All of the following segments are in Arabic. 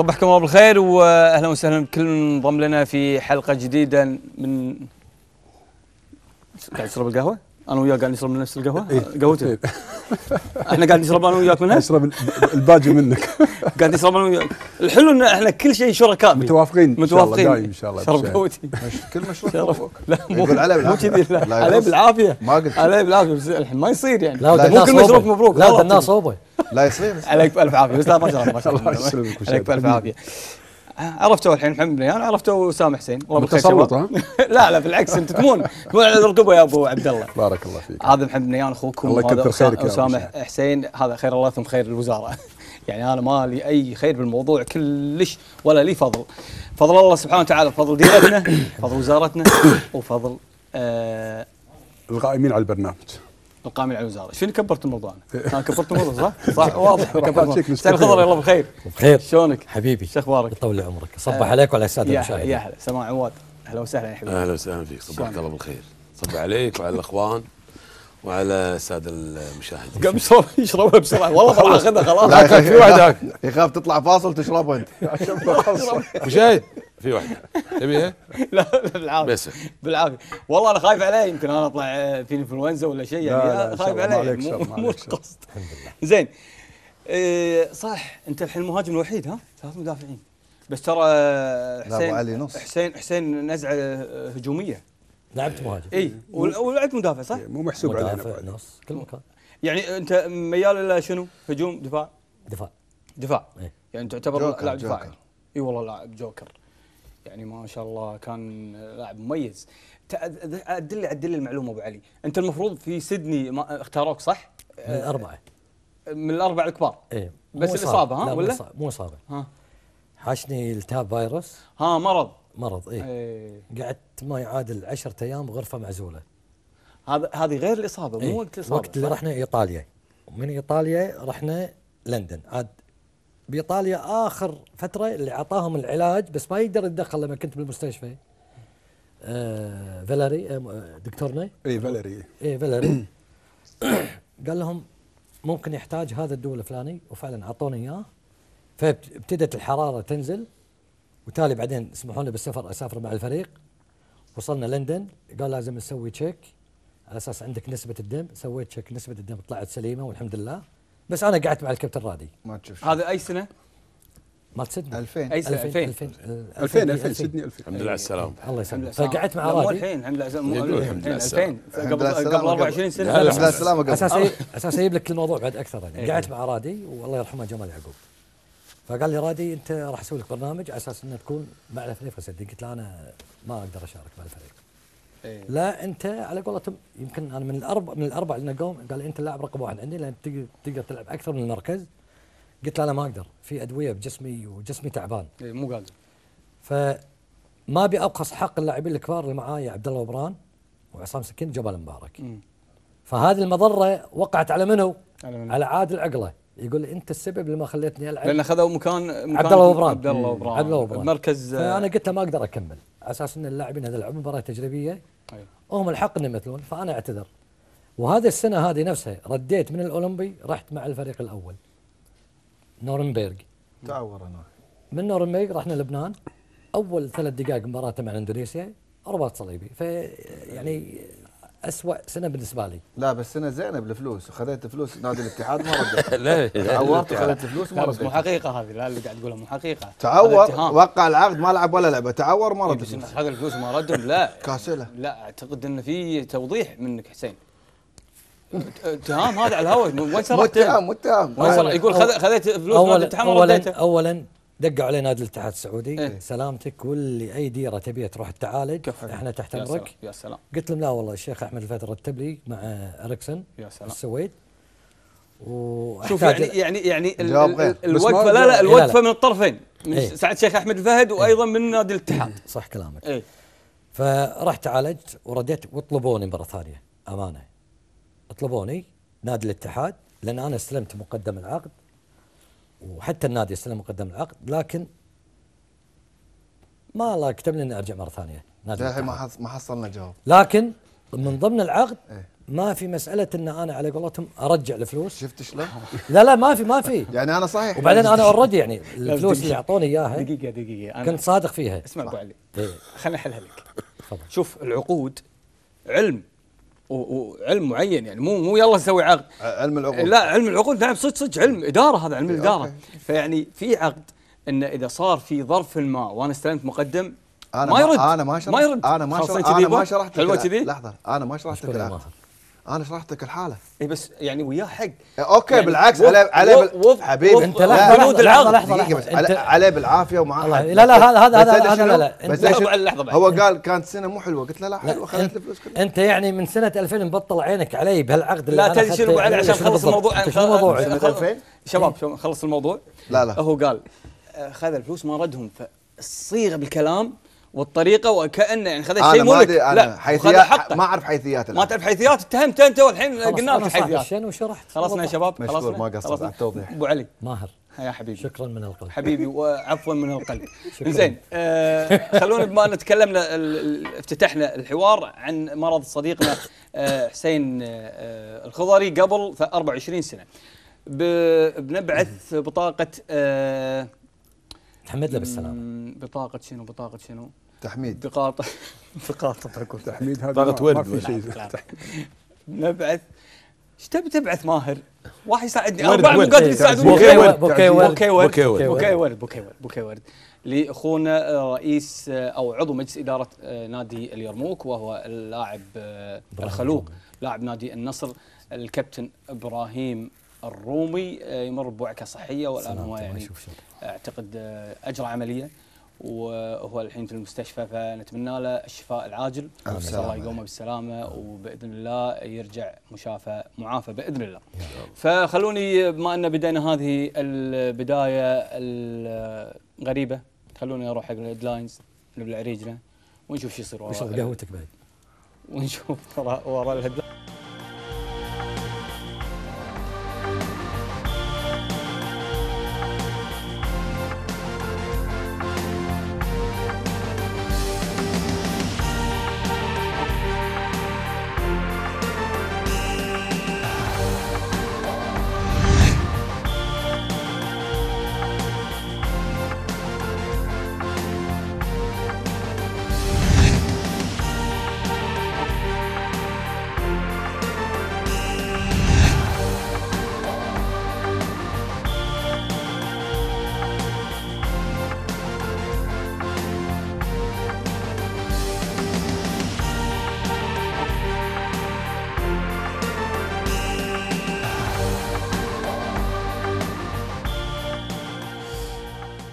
صبحكم الله بالخير واهلا وسهلا بكل من انضم لنا في حلقه جديده من قاعد تشرب القهوه؟ انا وياك قاعد نشرب من نفس القهوه؟ قهوتك؟ إيه. قهوتي؟ إيه. احنا قاعد نشرب انا وياك منها؟ نشرب الباقي منك قاعد نشرب انا وياك الحلو ان احنا كل شيء شركاء متوافقين متوافقين دايم ان شاء الله شرب قهوتي كل مشروب لا مو مو كذي لا عليه بالعافيه ما قلت عليه بالعافيه الحين ما يصير يعني لا كل مشروب مبروك لا الناس صوبه لا يصير عليك بالف عافيه بس لا ما شاء الله ما شاء الله عليك بالف عافيه آه، عرفتوا الحين محمد بنيان عرفتوا وسام حسين متسلط ها؟ لا لا بالعكس انت تمون تمون على الرقبه يا ابو عبد الله بارك الله فيك هذا محمد بنيان اخوكم الله يكثر خيرك وسام حسين هذا خير الله ثم خير الوزاره يعني انا ما لي اي خير بالموضوع كلش ولا لي فضل فضل الله سبحانه وتعالى فضل ديرتنا فضل وزارتنا وفضل آه القائمين على البرنامج القائمه على الوزاره، شنو كبرت الموضوع انا؟ انا آه، كبرت الموضوع صح؟ صح واضح كبرت استاذ خضر يلا بخير بخير شلونك؟ حبيبي شو اخبارك؟ يطول عمرك، صبح آه، عليك وعلى الساده المشاهدين يا هلا سماع عواد اهلا وسهلا يا حبيبي اهلا وسهلا فيك صبحك الله بالخير صبح عليك وعلى الاخوان وعلى الساده المشاهدين قام يشرب يشربها بسرعه والله ما اخذها خلاص لا في واحده يخاف تطلع فاصل تشربها انت مشاهد في واحده تبيها؟ إيه؟ لا بالعافيه بس بالعافيه والله انا خايف عليه يمكن انا اطلع آه، في انفلونزا ولا شيء يعني خايف عليه مو قصد زين إيه، صح انت الحين المهاجم الوحيد ها ثلاث مدافعين بس ترى آه، حسين لا نص حسين حسين نزعه آه، هجوميه لعبت مهاجم اي ولعبت مدافع صح؟ مو محسوب على مدافع نص كل مكان يعني انت ميال الى شنو؟ هجوم دفاع؟ دفاع دفاع ايه؟ يعني تعتبر لاعب دفاعي اي والله لاعب جوكر يعني ما شاء الله كان لاعب مميز ادلي عدل المعلومه ابو علي انت المفروض في سيدني ما اختاروك صح؟ من الاربعه من الاربعه الكبار اي بس الاصابه ها ولا؟ مو اصابه ها حاشني التاب فيروس ها مرض مرض اي إيه. قعدت ما يعادل 10 ايام غرفه معزوله هذا هذه غير الاصابه مو إيه. وقت الاصابه وقت اللي رحنا ايطاليا ومن ايطاليا رحنا لندن عاد بايطاليا اخر فتره اللي اعطاهم العلاج بس ما يقدر يتدخل لما كنت بالمستشفى آه فاليري آه، دكتورنا اي فاليري اي فاليري قال لهم ممكن يحتاج هذا الدواء الفلاني وفعلا اعطوني اياه فابتدت الحراره تنزل وتالي بعدين سمحوا لي بالسفر اسافر مع الفريق وصلنا لندن قال لازم نسوي تشيك على اساس عندك نسبه الدم سويت تشيك نسبه الدم طلعت سليمه والحمد لله بس انا قعدت مع الكابتن رادي ما تشوف هذا اي سنه؟ مالت سيدني 2000 اي سنه 2000 2000 2000 سيدني 2000 الحمد لله على السلامه الله يسلمك فقعدت مع رادي الحين الحمد لله على السلامة 2000 قبل قبل 24 سنه الحمد لله على السلامه قبل اساس اساس اجيب لك الموضوع بعد اكثر يعني إيه. قعدت مع رادي والله يرحمه جمال يعقوب فقال لي رادي انت راح اسوي لك برنامج على اساس انه تكون مع الفريق السدي قلت له انا ما اقدر اشارك مع الفريق إيه. لا انت على قولتهم يمكن انا من الاربع من الاربع اللي نقوم قال انت اللاعب رقم واحد عندي لان تقدر تلعب اكثر من المركز قلت له انا ما اقدر في ادويه بجسمي وجسمي تعبان اي مو قادر فما ابي ابخس حق اللاعبين الكبار اللي معاي عبد الله وبران وعصام سكين جبل مبارك فهذه المضره وقعت على منو؟ على, منو؟ على عادل عقله يقول لي انت السبب اللي ما خليتني العب لان خذوا مكان مكان عبد الله وبران عبد الله وبران عبد الله وبران مركز آه. فانا قلت له ما اقدر اكمل على اساس ان اللاعبين هذا لعبوا مباراه تجريبيه أيوه. وهم الحق انهم يمثلون فانا اعتذر وهذه السنه هذه نفسها رديت من الاولمبي رحت مع الفريق الاول نورنبرغ تعور انا من نورنبرغ رحنا لبنان اول ثلاث دقائق مباراته مع اندونيسيا رباط صليبي فيعني اسوء سنه بالنسبه لي لا بس سنه زينه بالفلوس وخذيت فلوس نادي الاتحاد ما رديت لا عورت وخذيت فلوس ما رديت مو حقيقه هذه لا اللي قاعد تقولها مو حقيقه تعور وقع العقد ما لعب ولا لعبه تعور ما رد الفلوس هذا الفلوس ما ردهم لا كاسله لا اعتقد أن في توضيح منك حسين اتهام هذا على الهواء وين سرقت؟ متهم اتهام اتهام يقول خذيت فلوس نادي الاتحاد ما اولا دقوا علينا نادي الاتحاد السعودي إيه؟ سلامتك واللي اي ديره تبيها تروح تعالج احنا تحت امرك يا سلام قلت لهم لا والله الشيخ احمد الفهد رتب لي مع اريكسن يا سلام السويد شوف يعني يعني يعني الوقفه لا لا الوقفه من الطرفين من ايه؟ سعد الشيخ احمد الفهد إيه. وايضا من نادي الاتحاد صح كلامك ايه؟ فرحت عالجت ورديت وطلبوني مره ثانيه امانه طلبوني نادي الاتحاد لان انا استلمت مقدم العقد وحتى النادي استلم مقدم العقد لكن ما الله كتب لي اني ارجع مره ثانيه نادي ما ما حصلنا جواب لكن من ضمن العقد إيه. ما في مساله ان انا على قولتهم ارجع الفلوس شفت شلون؟ لا لا ما في ما في يعني انا صحيح وبعدين انا اوريدي يعني الفلوس اللي اعطوني اياها دقيقه دقيقه أنا كنت صادق فيها اسمع ابو علي إيه. خليني احلها لك شوف العقود علم وعلم معين يعني مو مو يلا نسوي عقد علم العقود لا علم العقود نعم صدق صدق علم اداره هذا علم إيه، الاداره فيعني في عقد انه اذا صار في ظرف ما وانا استلمت مقدم انا ما يرد انا ما شرحت ما يرد انا ما شرحت انا ما شرحت حلوه كذي لحظه انا ما شرحت العقد انا شرحتك الحاله اي بس يعني وياه حق آه، اوكي يعني بالعكس علي علي بال... حبيبي انت لا بنود العقل لحظه, إيه، عليه بالعافيه ومعاه لا لا هذا هذا هذا لا بس لحظه لحظه هو قال كانت سنه مو حلوه قلت له لا حلوه خليت الفلوس كلها انت يعني من سنه 2000 مبطل عينك علي بهالعقد اللي لا شنو علي عشان خلص الموضوع شنو الموضوع 2000 شباب خلص الموضوع لا لا هو قال آه، خذ الفلوس ما ردهم فالصيغه بالكلام والطريقه وكأن يعني خذ شيء ملك لا حيثيات ما اعرف حيثيات ما تعرف حيثيات اتهمت انت والحين قلنا لك حيثيات وشرحت خلصنا يا شباب خلصنا ما قصرت على التوضيح ابو علي ماهر يا حبيبي شكرا من القلب حبيبي وعفوا من القلب زين آه خلونا بما ان تكلمنا افتتحنا الحوار عن مرض صديقنا آه حسين آه, آه، الخضري قبل 24 سنه بنبعث بطاقه آه تحمد له بالسلامه بطاقه شنو بطاقه شنو تحميد بقاطع بقاطع تحميد هذا طاقه ورد ما في شيء نبعث ايش تبي تبعث ماهر؟ واحد يساعدني اربع مقاتل إيه، يساعدوني بوكي ورد بوكي ورد بوكي ورد بوكي ورد بوكي ورد بوكي ورد لاخونا آه، رئيس آه، او عضو مجلس اداره آه، نادي اليرموك وهو اللاعب الخلوق لاعب نادي النصر الكابتن ابراهيم الرومي آه، يمر بوعكه صحيه والان هو يعني اعتقد آه، اجرى عمليه وهو الحين في المستشفى فنتمنى له الشفاء العاجل ان شاء الله يقومه بالسلامه وباذن الله يرجع مشافى معافى باذن الله فخلوني بما ان بدينا هذه البدايه الغريبه خلوني اروح حق الهيدلاينز نبلع ريجنا ونشوف شو يصير ورا قهوتك بعد ونشوف ورا الهيدلاينز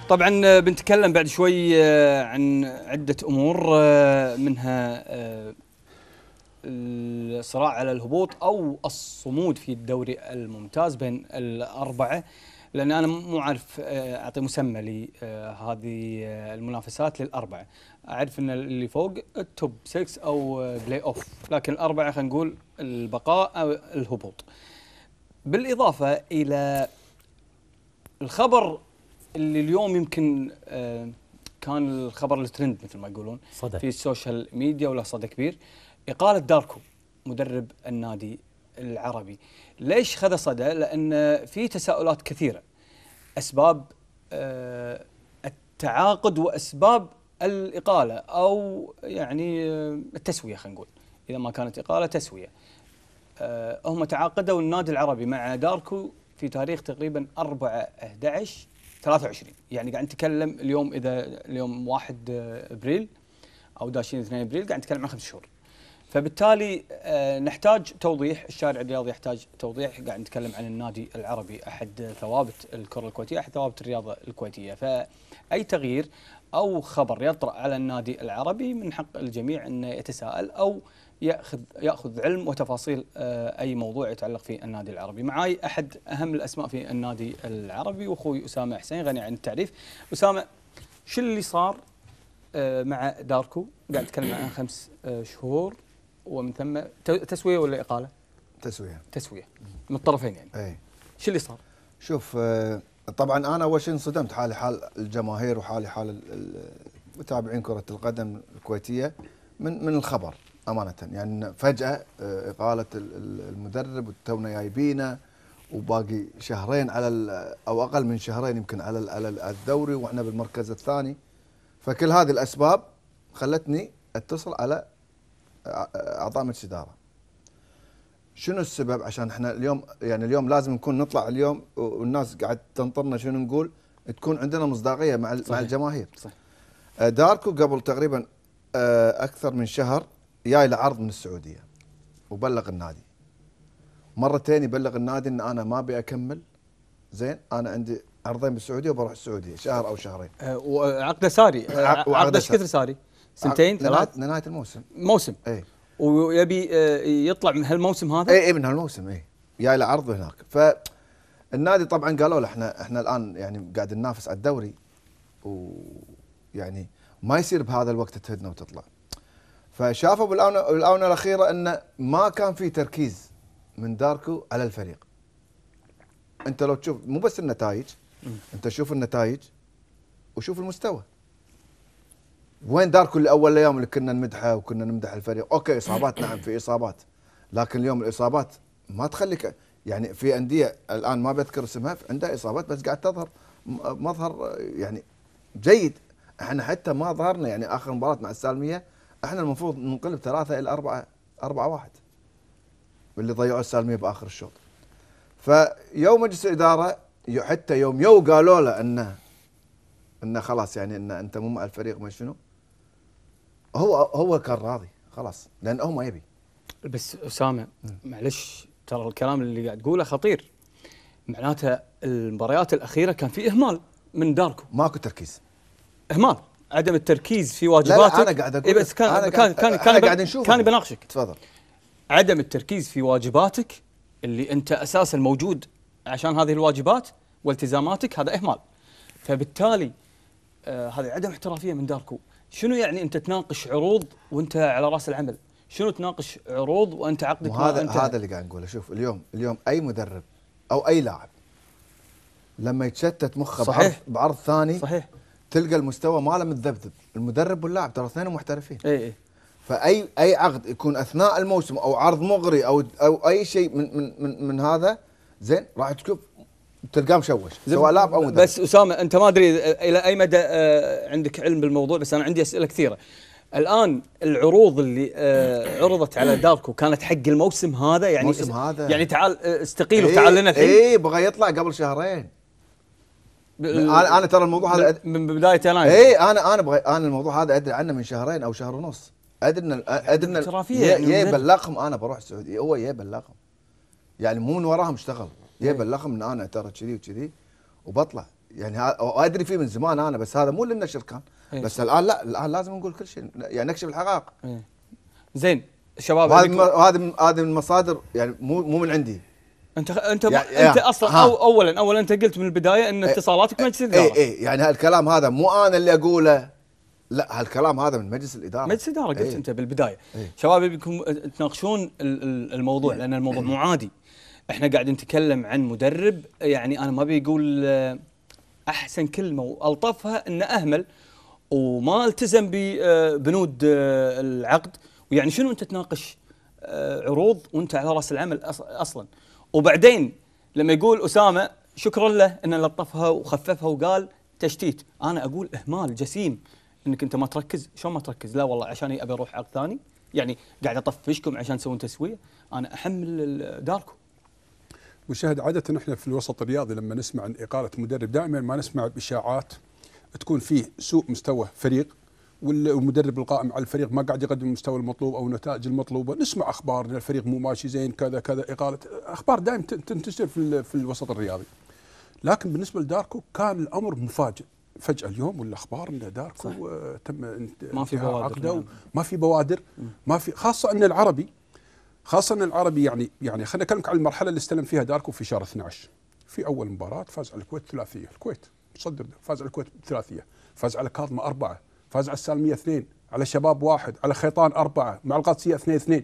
طبعا آه، بنتكلم بعد شوي آه، عن عدة أمور آه، منها الصراع على الهبوط أو الصمود في الدوري الممتاز بين الأربعة لأن أنا مو عارف أعطي مسمى لهذه المنافسات للأربعة أعرف أن اللي فوق التوب 6 أو بلاي أوف لكن الأربعة خلينا نقول البقاء أو الهبوط بالإضافة إلى الخبر اللي اليوم يمكن آه، كان الخبر الترند مثل ما يقولون صدق. في السوشيال ميديا وله صدى كبير اقاله داركو مدرب النادي العربي ليش خذ صدى لان في تساؤلات كثيره اسباب آه، التعاقد واسباب الاقاله او يعني آه، التسويه خلينا نقول اذا ما كانت اقاله تسويه هم تعاقدوا النادي العربي مع داركو في تاريخ تقريبا 4 11 23 يعني قاعد نتكلم اليوم اذا اليوم 1 ابريل او داشين 2 ابريل قاعد نتكلم عن خمس شهور فبالتالي آه، نحتاج توضيح الشارع الرياضي يحتاج توضيح قاعد نتكلم عن النادي العربي احد ثوابت الكره الكويتيه احد ثوابت الرياضه الكويتيه فاي تغيير او خبر يطرا على النادي العربي من حق الجميع انه يتساءل او ياخذ ياخذ علم وتفاصيل آه، اي موضوع يتعلق في النادي العربي، معاي احد اهم الاسماء في النادي العربي واخوي اسامه حسين غني عن التعريف. اسامه شو اللي صار آه، مع داركو؟ قاعد اتكلم عن خمس آه، شهور ومن ثم تسويه ولا اقاله؟ تسويه تسويه من الطرفين يعني. اي شو اللي صار؟ شوف طبعا انا اول شيء انصدمت حالي حال الجماهير وحالي حال متابعين كره القدم الكويتيه من من الخبر امانه يعني فجاه آه، اقاله المدرب وتونا جايبينه وباقي شهرين على او اقل من شهرين يمكن على على الدوري واحنا بالمركز الثاني فكل هذه الاسباب خلتني اتصل على آه، آه، اعضاء مجلس اداره شنو السبب عشان احنا اليوم يعني اليوم لازم نكون نطلع اليوم والناس قاعد تنطرنا شنو نقول تكون عندنا مصداقيه مع صحيح. مع الجماهير صح داركو قبل تقريبا اكثر من شهر جاي له عرض من السعوديه وبلغ النادي مرتين يبلغ النادي ان انا ما ابي اكمل زين انا عندي عرضين بالسعوديه وبروح السعوديه شهر او شهرين أه وعقده ساري عقده ايش كثر ساري؟ سنتين ثلاث نهايه الموسم موسم اي ويبي أه، يطلع من هالموسم هذا؟ اي اي من هالموسم اي جاي له عرض هناك فالنادي طبعا قالوا له احنا احنا الان يعني قاعد ننافس على الدوري ويعني ما يصير بهذا الوقت تهدنا وتطلع فشافوا بالاونه الاونه الاخيره انه ما كان في تركيز من داركو على الفريق انت لو تشوف مو بس النتائج انت شوف النتائج وشوف المستوى وين داركو اللي اول ايام اللي كنا نمدحه وكنا نمدح الفريق اوكي اصابات نعم في اصابات لكن اليوم الاصابات ما تخليك يعني في انديه الان ما بذكر اسمها عندها اصابات بس قاعد تظهر مظهر يعني جيد احنا حتى ما ظهرنا يعني اخر مباراه مع السالميه احنا المفروض ننقلب ثلاثة إلى أربعة أربعة واحد واللي ضيعوا السالمية بآخر الشوط فيوم مجلس الإدارة حتى يوم يو قالوا له أنه أنه خلاص يعني أنه أنت مو مع الفريق ما شنو هو هو كان راضي خلاص لأن هو ما يبي بس أسامة معلش ترى الكلام اللي قاعد تقوله خطير معناته المباريات الأخيرة كان في إهمال من داركو ماكو تركيز إهمال عدم التركيز في واجباتك لا لا انا قاعد اقول إيه بس كان أنا كان كان أنا قاعد نشوف كان بناقشك تفضل عدم التركيز في واجباتك اللي انت اساسا موجود عشان هذه الواجبات والتزاماتك هذا اهمال فبالتالي آه هذه عدم احترافيه من داركو شنو يعني انت تناقش عروض وانت على راس العمل شنو تناقش عروض وانت عقدك هذا هذا اللي قاعد نقوله شوف اليوم اليوم اي مدرب او اي لاعب لما يتشتت مخه صحيح بعرض, بعرض ثاني صحيح تلقى المستوى ماله متذبذب المدرب واللاعب ترى اثنين محترفين اي اي فاي اي عقد يكون اثناء الموسم او عرض مغري او او اي شيء من من من, من هذا زين راح تشوف تلقاه مشوش سواء لاعب او مدرب بس اسامه انت ما ادري الى اي مدى آه، عندك علم بالموضوع بس انا عندي اسئله كثيره الان العروض اللي آه، عرضت على داركو كانت حق الموسم هذا يعني الموسم هذا يعني تعال آه، استقيل إيه، وتعال لنا الحين اي بغى يطلع قبل شهرين انا انا ترى الموضوع هذا من بدايه انا يعني. اي انا انا ابغى انا الموضوع هذا ادري عنه من شهرين او شهر ونص ادري ادري يا يعني بلغهم انا بروح السعوديه هو يا بلغهم يعني مو من وراهم اشتغل يا إيه. بلغهم ان انا ترى كذي وكذي وبطلع يعني ادري فيه من زمان انا بس هذا مو للنشر كان إيه. بس الان لا الان لازم نقول كل شيء يعني نكشف الحقائق إيه. زين شباب هذا هذا من مصادر يعني مو مو من عندي انت انت يعني انت اصلا ها. أو اولا اولا انت قلت من البدايه ان إيه، اتصالاتك مجلس إيه، الاداره اي اي يعني هالكلام هذا مو انا اللي اقوله لا هالكلام هذا من مجلس الاداره مجلس الاداره قلت ايه. انت بالبدايه ايه. شباب يبيكم تناقشون الموضوع إيه. لان الموضوع مو عادي احنا قاعد نتكلم عن مدرب يعني انا ما بيقول آه، احسن كلمه والطفها انه اهمل وما التزم ببنود آه، آه، العقد ويعني شنو انت تناقش عروض وانت على راس العمل اصلا وبعدين لما يقول اسامه شكرا له انه لطفها وخففها وقال تشتيت انا اقول اهمال جسيم انك انت ما تركز شلون ما تركز لا والله عشان ابي اروح عقد ثاني يعني قاعد اطفشكم عشان تسوون تسويه انا احمل داركم مشاهد عادة احنا في الوسط الرياضي لما نسمع عن إقالة مدرب دائما ما نسمع بإشاعات تكون فيه سوء مستوى فريق والمدرب القائم على الفريق ما قاعد يقدم المستوى المطلوب او النتائج المطلوبه، نسمع اخبار ان الفريق مو ماشي زين كذا كذا اقاله، اخبار دائما تنتشر في في الوسط الرياضي. لكن بالنسبه لداركو كان الامر مفاجئ، فجاه اليوم والاخبار ان داركو صح. آه، تم ما في بوادر عقده يعني. ما في بوادر، ما في خاصه ان العربي خاصه ان العربي يعني يعني خلينا نكلمك على المرحله اللي استلم فيها داركو في شهر 12 في اول مباراه فاز على الكويت ثلاثيه، الكويت صدر فاز على الكويت ثلاثيه، فاز على كاظمه اربعه فاز على السالميه اثنين على الشباب واحد على خيطان اربعه مع القادسيه اثنين اثنين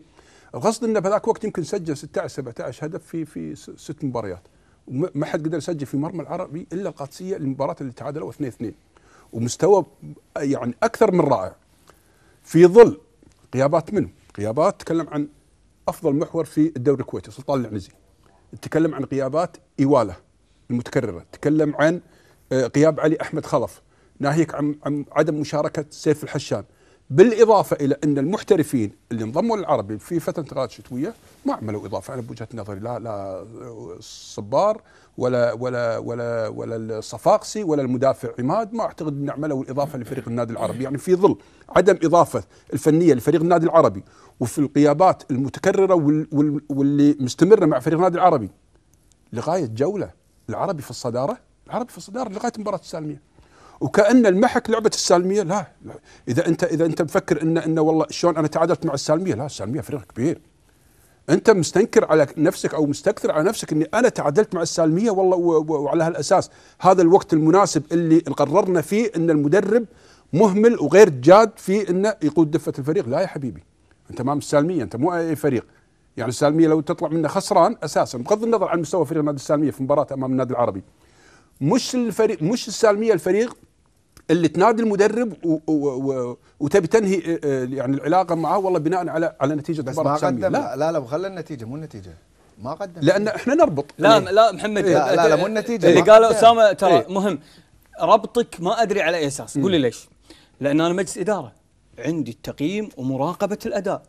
القصد انه بهذاك الوقت يمكن سجل 16 17 هدف في في ست مباريات وما حد قدر يسجل في مرمى العربي الا القادسيه المباراه اللي تعادلوا 2 2 ومستوى يعني اكثر من رائع في ظل غيابات منه غيابات تكلم عن افضل محور في الدوري الكويتي سلطان العنزي تكلم عن غيابات ايواله المتكرره تكلم عن آه، غياب علي احمد خلف ناهيك عن عدم مشاركه سيف الحشان بالاضافه الى ان المحترفين اللي انضموا للعربي في فتره انتقالات شتويه ما عملوا اضافه انا بوجهه نظري لا لا الصبار ولا ولا ولا ولا الصفاقسي ولا المدافع عماد ما اعتقد ان عملوا الاضافه لفريق النادي العربي يعني في ظل عدم اضافه الفنيه لفريق النادي العربي وفي القيابات المتكرره واللي مستمره مع فريق النادي العربي لغايه جوله العربي في الصداره العربي في الصداره لغايه مباراه السالميه وكان المحك لعبه السالميه لا اذا انت اذا انت مفكر ان ان والله شلون انا تعادلت مع السالميه لا السالميه فريق كبير انت مستنكر على نفسك او مستكثر على نفسك اني انا تعادلت مع السالميه والله وعلى هالاساس هذا الوقت المناسب اللي قررنا فيه ان المدرب مهمل وغير جاد في انه يقود دفه الفريق لا يا حبيبي انت امام السالميه انت مو اي فريق يعني السالميه لو تطلع منه خسران اساسا بغض النظر عن مستوى فريق نادي السالميه في مباراه امام النادي العربي مش الفريق مش السالميه الفريق اللي تنادي المدرب وتبي تنهي آه، آه، يعني العلاقه معاه والله بناء على على نتيجه بس ما قدم لا لا لا خلى النتيجه مو النتيجه ما قدم لان احنا نربط لا ليه؟ يعني لا محمد لا لا, لا مو إيه، النتيجه اللي قاله اسامه ترى ايه؟ مهم ربطك ما ادري على اي اساس قول لي ليش؟ لان انا مجلس اداره عندي التقييم ومراقبه الاداء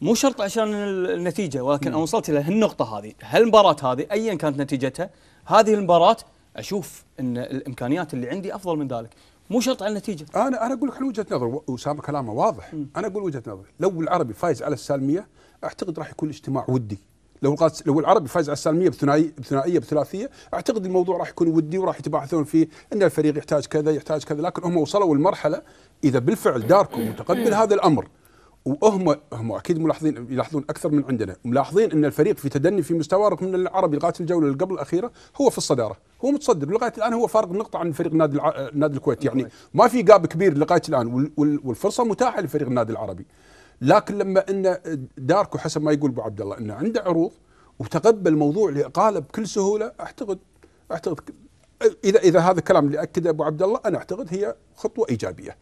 مو شرط عشان النتيجه ولكن انا وصلت الى هالنقطه هذه هالمباراه هذه ايا كانت نتيجتها هذه المباراه اشوف ان الامكانيات اللي عندي افضل من ذلك مو شرط على النتيجه انا انا اقول لك وجهه نظر وسام كلامه واضح م. انا اقول وجهه نظري لو العربي فايز على السالميه اعتقد راح يكون اجتماع ودي لو لو العربي فاز على السالميه بثنائيه بثنائيه بثلاثيه اعتقد الموضوع راح يكون ودي وراح يتباحثون فيه ان الفريق يحتاج كذا يحتاج كذا لكن هم وصلوا لمرحله اذا بالفعل داركم متقبل هذا الامر وهم هم اكيد ملاحظين يلاحظون اكثر من عندنا ملاحظين ان الفريق في تدني في مستواه من العربي لغايه الجوله اللي قبل الاخيره هو في الصداره هو متصدر لغايه الان هو فارق نقطه عن فريق نادي الع... نادي الكويت يعني ما في جاب كبير لغايه الان وال... والفرصه متاحه لفريق النادي العربي لكن لما ان داركو حسب ما يقول ابو عبد الله انه عنده عروض وتقبل موضوع الاقاله بكل سهوله اعتقد اعتقد اذا اذا هذا الكلام اللي اكده ابو عبد الله انا اعتقد هي خطوه ايجابيه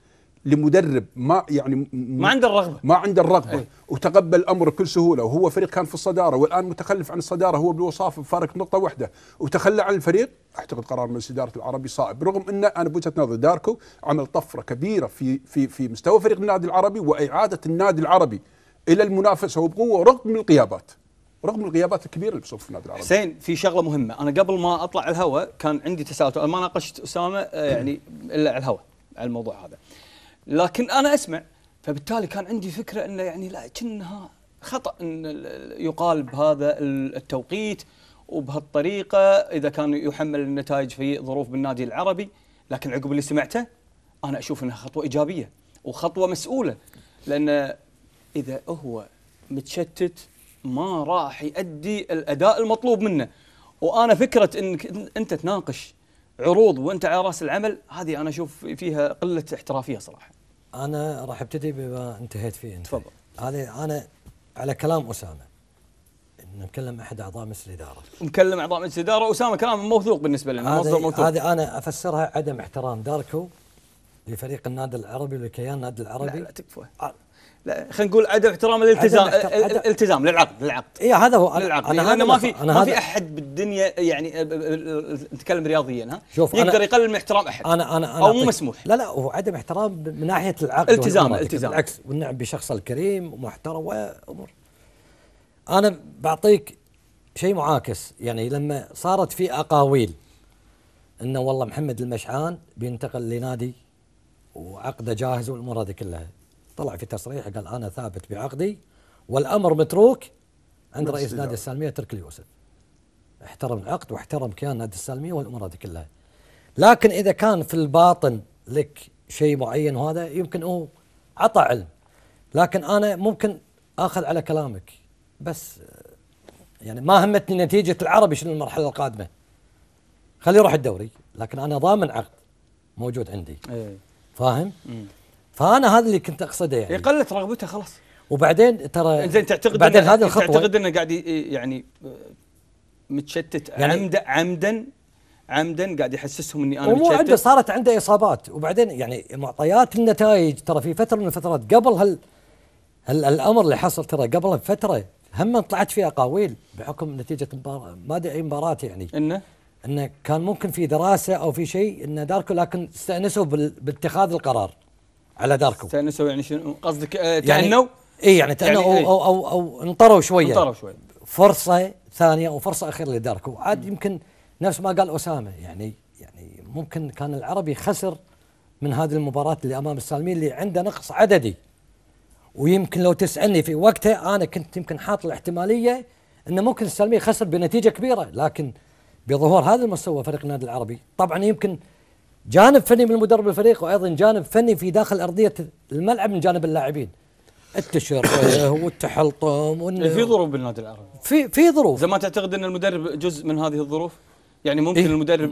لمدرب ما يعني ما عنده الرغبه ما عنده الرغبه أيه. وتقبل الامر بكل سهوله وهو فريق كان في الصداره والان متخلف عن الصداره هو بالوصافه بفارق نقطه واحده وتخلى عن الفريق اعتقد قرار من اداره العربي صائب رغم ان انا بوجهه نظري داركو عمل طفره كبيره في في في مستوى فريق النادي العربي واعاده النادي العربي الى المنافسه وبقوه رغم الغيابات رغم الغيابات الكبيره اللي في النادي العربي حسين في شغله مهمه انا قبل ما اطلع الهواء كان عندي تساؤل ما ناقشت اسامه آه، يعني الا على الهواء على الموضوع هذا لكن انا اسمع فبالتالي كان عندي فكره انه يعني لا كأنها خطا ان يقال بهذا التوقيت وبهالطريقه اذا كان يحمل النتائج في ظروف بالنادي العربي لكن عقب اللي سمعته انا اشوف انها خطوه ايجابيه وخطوه مسؤوله لان اذا هو متشتت ما راح يؤدي الاداء المطلوب منه وانا فكره انك انت تناقش عروض وانت على راس العمل هذه انا اشوف فيها قله احترافيه صراحه انا راح ابتدي بما انتهيت فيه انت تفضل هذه انا على كلام اسامه نكلم احد اعضاء مجلس الاداره نكلم اعضاء مجلس الاداره اسامه كلام موثوق بالنسبه لنا مصدر موثوق هذه انا افسرها عدم احترام داركو لفريق النادي العربي ولكيان النادي العربي لا, لا تكفى لا خلينا نقول عدم احترام الالتزام الالتزام للعقد للعقد اي هذا هو للعقد انا أنا ما في ما في احد بالدنيا يعني نتكلم رياضيا ها شوف يقدر يقلل من احترام احد انا انا, أنا او مو مسموح لا لا هو عدم احترام من ناحيه العقد التزام التزام بالعكس والنعم بشخص الكريم ومحترم وامور انا بعطيك شيء معاكس يعني لما صارت في اقاويل انه والله محمد المشعان بينتقل لنادي وعقده جاهز والامور هذه كلها طلع في تصريح قال انا ثابت بعقدي والامر متروك عند رئيس نادي السالميه تركي اليوسف احترم العقد واحترم كيان نادي السالميه والامور هذه كلها لكن اذا كان في الباطن لك شيء معين وهذا يمكن هو عطى علم لكن انا ممكن اخذ على كلامك بس يعني ما همتني نتيجه العربي شنو المرحله القادمه خليه يروح الدوري لكن انا ضامن عقد موجود عندي إيه. فاهم؟ م. فانا هذا اللي كنت اقصده يعني قلت رغبته خلاص وبعدين ترى زين تعتقد بعدين هذه الخطوه تعتقد انه قاعد يعني آه، متشتت يعني عمدا عمدا عمدا قاعد يحسسهم اني انا متشتت عنده صارت عنده اصابات وبعدين يعني معطيات النتائج ترى في فتره من الفترات قبل هال هل الامر اللي حصل ترى قبل بفتره هم طلعت فيها اقاويل بحكم نتيجه مباراه ما ادري اي مباراه يعني انه انه كان ممكن في دراسه او في شيء انه داركو لكن استانسوا باتخاذ القرار على داركو استانسوا يعني شنو قصدك آه، يعني- تأنوا؟ يعني اي يعني تأنوا يعني إيه؟ أو, أو, أو, انطروا شوية انطروا شوية فرصة ثانية وفرصة أخيرة لداركو عاد يمكن نفس ما قال أسامة يعني يعني ممكن كان العربي خسر من هذه المباراة اللي أمام السالمين اللي عنده نقص عددي ويمكن لو تسألني في وقتها أنا كنت يمكن حاط الاحتمالية أنه ممكن السالمين خسر بنتيجة كبيرة لكن بظهور هذا المستوى فريق النادي العربي طبعا يمكن جانب فني من مدرب الفريق وايضا جانب فني في داخل ارضيه الملعب من جانب اللاعبين التشريه والتحلطم في ظروف بالنادي العربي في في ظروف اذا ما تعتقد ان المدرب جزء من هذه الظروف يعني ممكن إيه؟ المدرب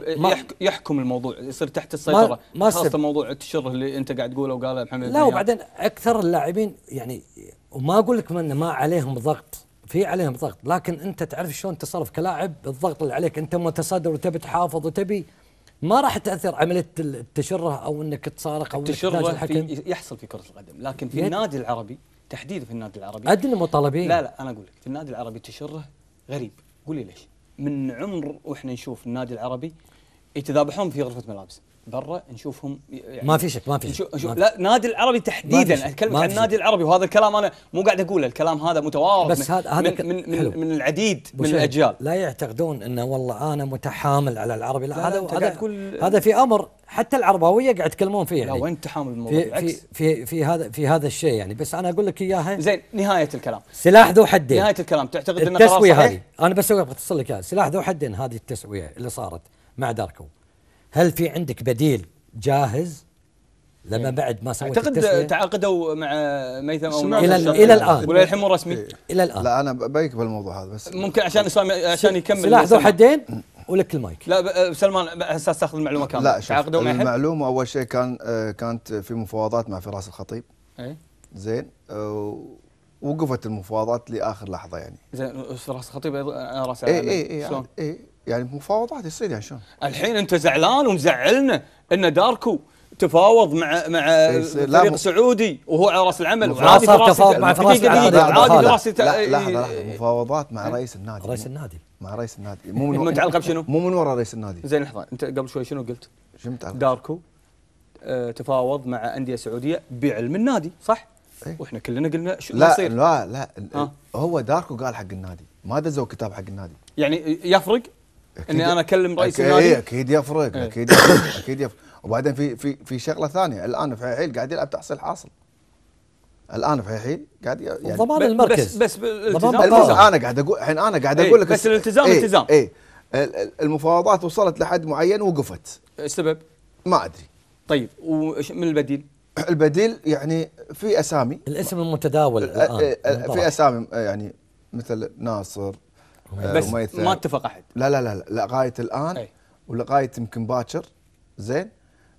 يحكم الموضوع يصير تحت السيطره ما خاصه سب. موضوع التشره اللي انت قاعد تقوله وقاله محمد لا وبعدين اكثر اللاعبين يعني وما اقول لك انه ما عليهم ضغط في عليهم ضغط لكن انت تعرف شلون تتصرف كلاعب بالضغط اللي عليك انت متصدر وتبي تحافظ وتبي ما راح تاثر عمليه التشره او انك تصارخ او التشره الحكم في يحصل في كره القدم لكن في النادي العربي تحديدا في النادي العربي ادنى مطالبين لا لا انا اقول لك في النادي العربي التشره غريب قولي ليش من عمر واحنا نشوف النادي العربي يتذابحون في غرفه ملابس برا نشوفهم يعني ما في شك ما في شك لا نادي العربي تحديدا اتكلم عن النادي العربي وهذا الكلام انا مو قاعد اقوله الكلام هذا متوارث بس هذا هذا من, من, من, من العديد من الاجيال لا يعتقدون انه والله انا متحامل على العربي لا, هذا هذا, كل هذا في امر حتى العرباويه قاعد يتكلمون فيه يعني لا وين تحامل الموضوع في, في في في هذا في هذا الشيء يعني بس انا اقول لك اياها زين نهايه الكلام سلاح ذو حدين نهايه الكلام تعتقد انه التسويه هذه انا بس ابغى اتصل لك سلاح ذو حدين هذه التسويه اللي صارت مع داركو هل في عندك بديل جاهز لما إيه. بعد ما سويت اعتقد تعاقدوا مع ميثم او الى الى الى الان ولا الحين مو رسمي إيه. الى الان لا انا بايك بالموضوع هذا بس ممكن عشان عشان يكمل سلاح ذو حدين ولك المايك لا أه، سلمان اساس أه، تاخذ المعلومه كامله لا تعاقدوا مع المعلومه اول شيء كان أه، كانت في مفاوضات مع فراس الخطيب اي زين وقفت المفاوضات لاخر لحظه يعني زين فراس الخطيب راسي اي اي اي يعني مفاوضات يصير يعني شلون الحين انت زعلان ومزعلنا ان داركو تفاوض مع مع إيه، فريق سعودي وهو على راس العمل وعادي تفاوض مع فريق عادي دراسه لحظه لحظه مفاوضات مع رئيس النادي رئيس النادي مع رئيس النادي مو من متعلقه بشنو؟ مو من ورا رئيس النادي زين لحظه انت قبل شوي شنو قلت؟ شنو داركو آه، تفاوض مع انديه سعوديه بعلم النادي صح؟ إيه؟ واحنا كلنا قلنا شو لا يصير لا لا آه؟ هو داركو قال حق النادي ما دزوا كتاب حق النادي يعني يفرق اني انا اكلم رئيس النادي النادي اكيد يفرق إيه. اكيد يفرق اكيد يفرق وبعدين في في في شغله ثانيه الان حيل قاعد يلعب تحصيل حاصل الان حيل قاعد يعني ضمان المركز بس بس الالتزام انا قاعد اقول الحين انا قاعد إيه، اقول لك بس الالتزام ايه التزام اي المفاوضات وصلت لحد معين وقفت السبب ما ادري طيب وش من البديل البديل يعني في اسامي الاسم المتداول الان في اسامي يعني مثل ناصر بس ما اتفق احد لا لا لا لغايه الان ولغايه يمكن باكر زين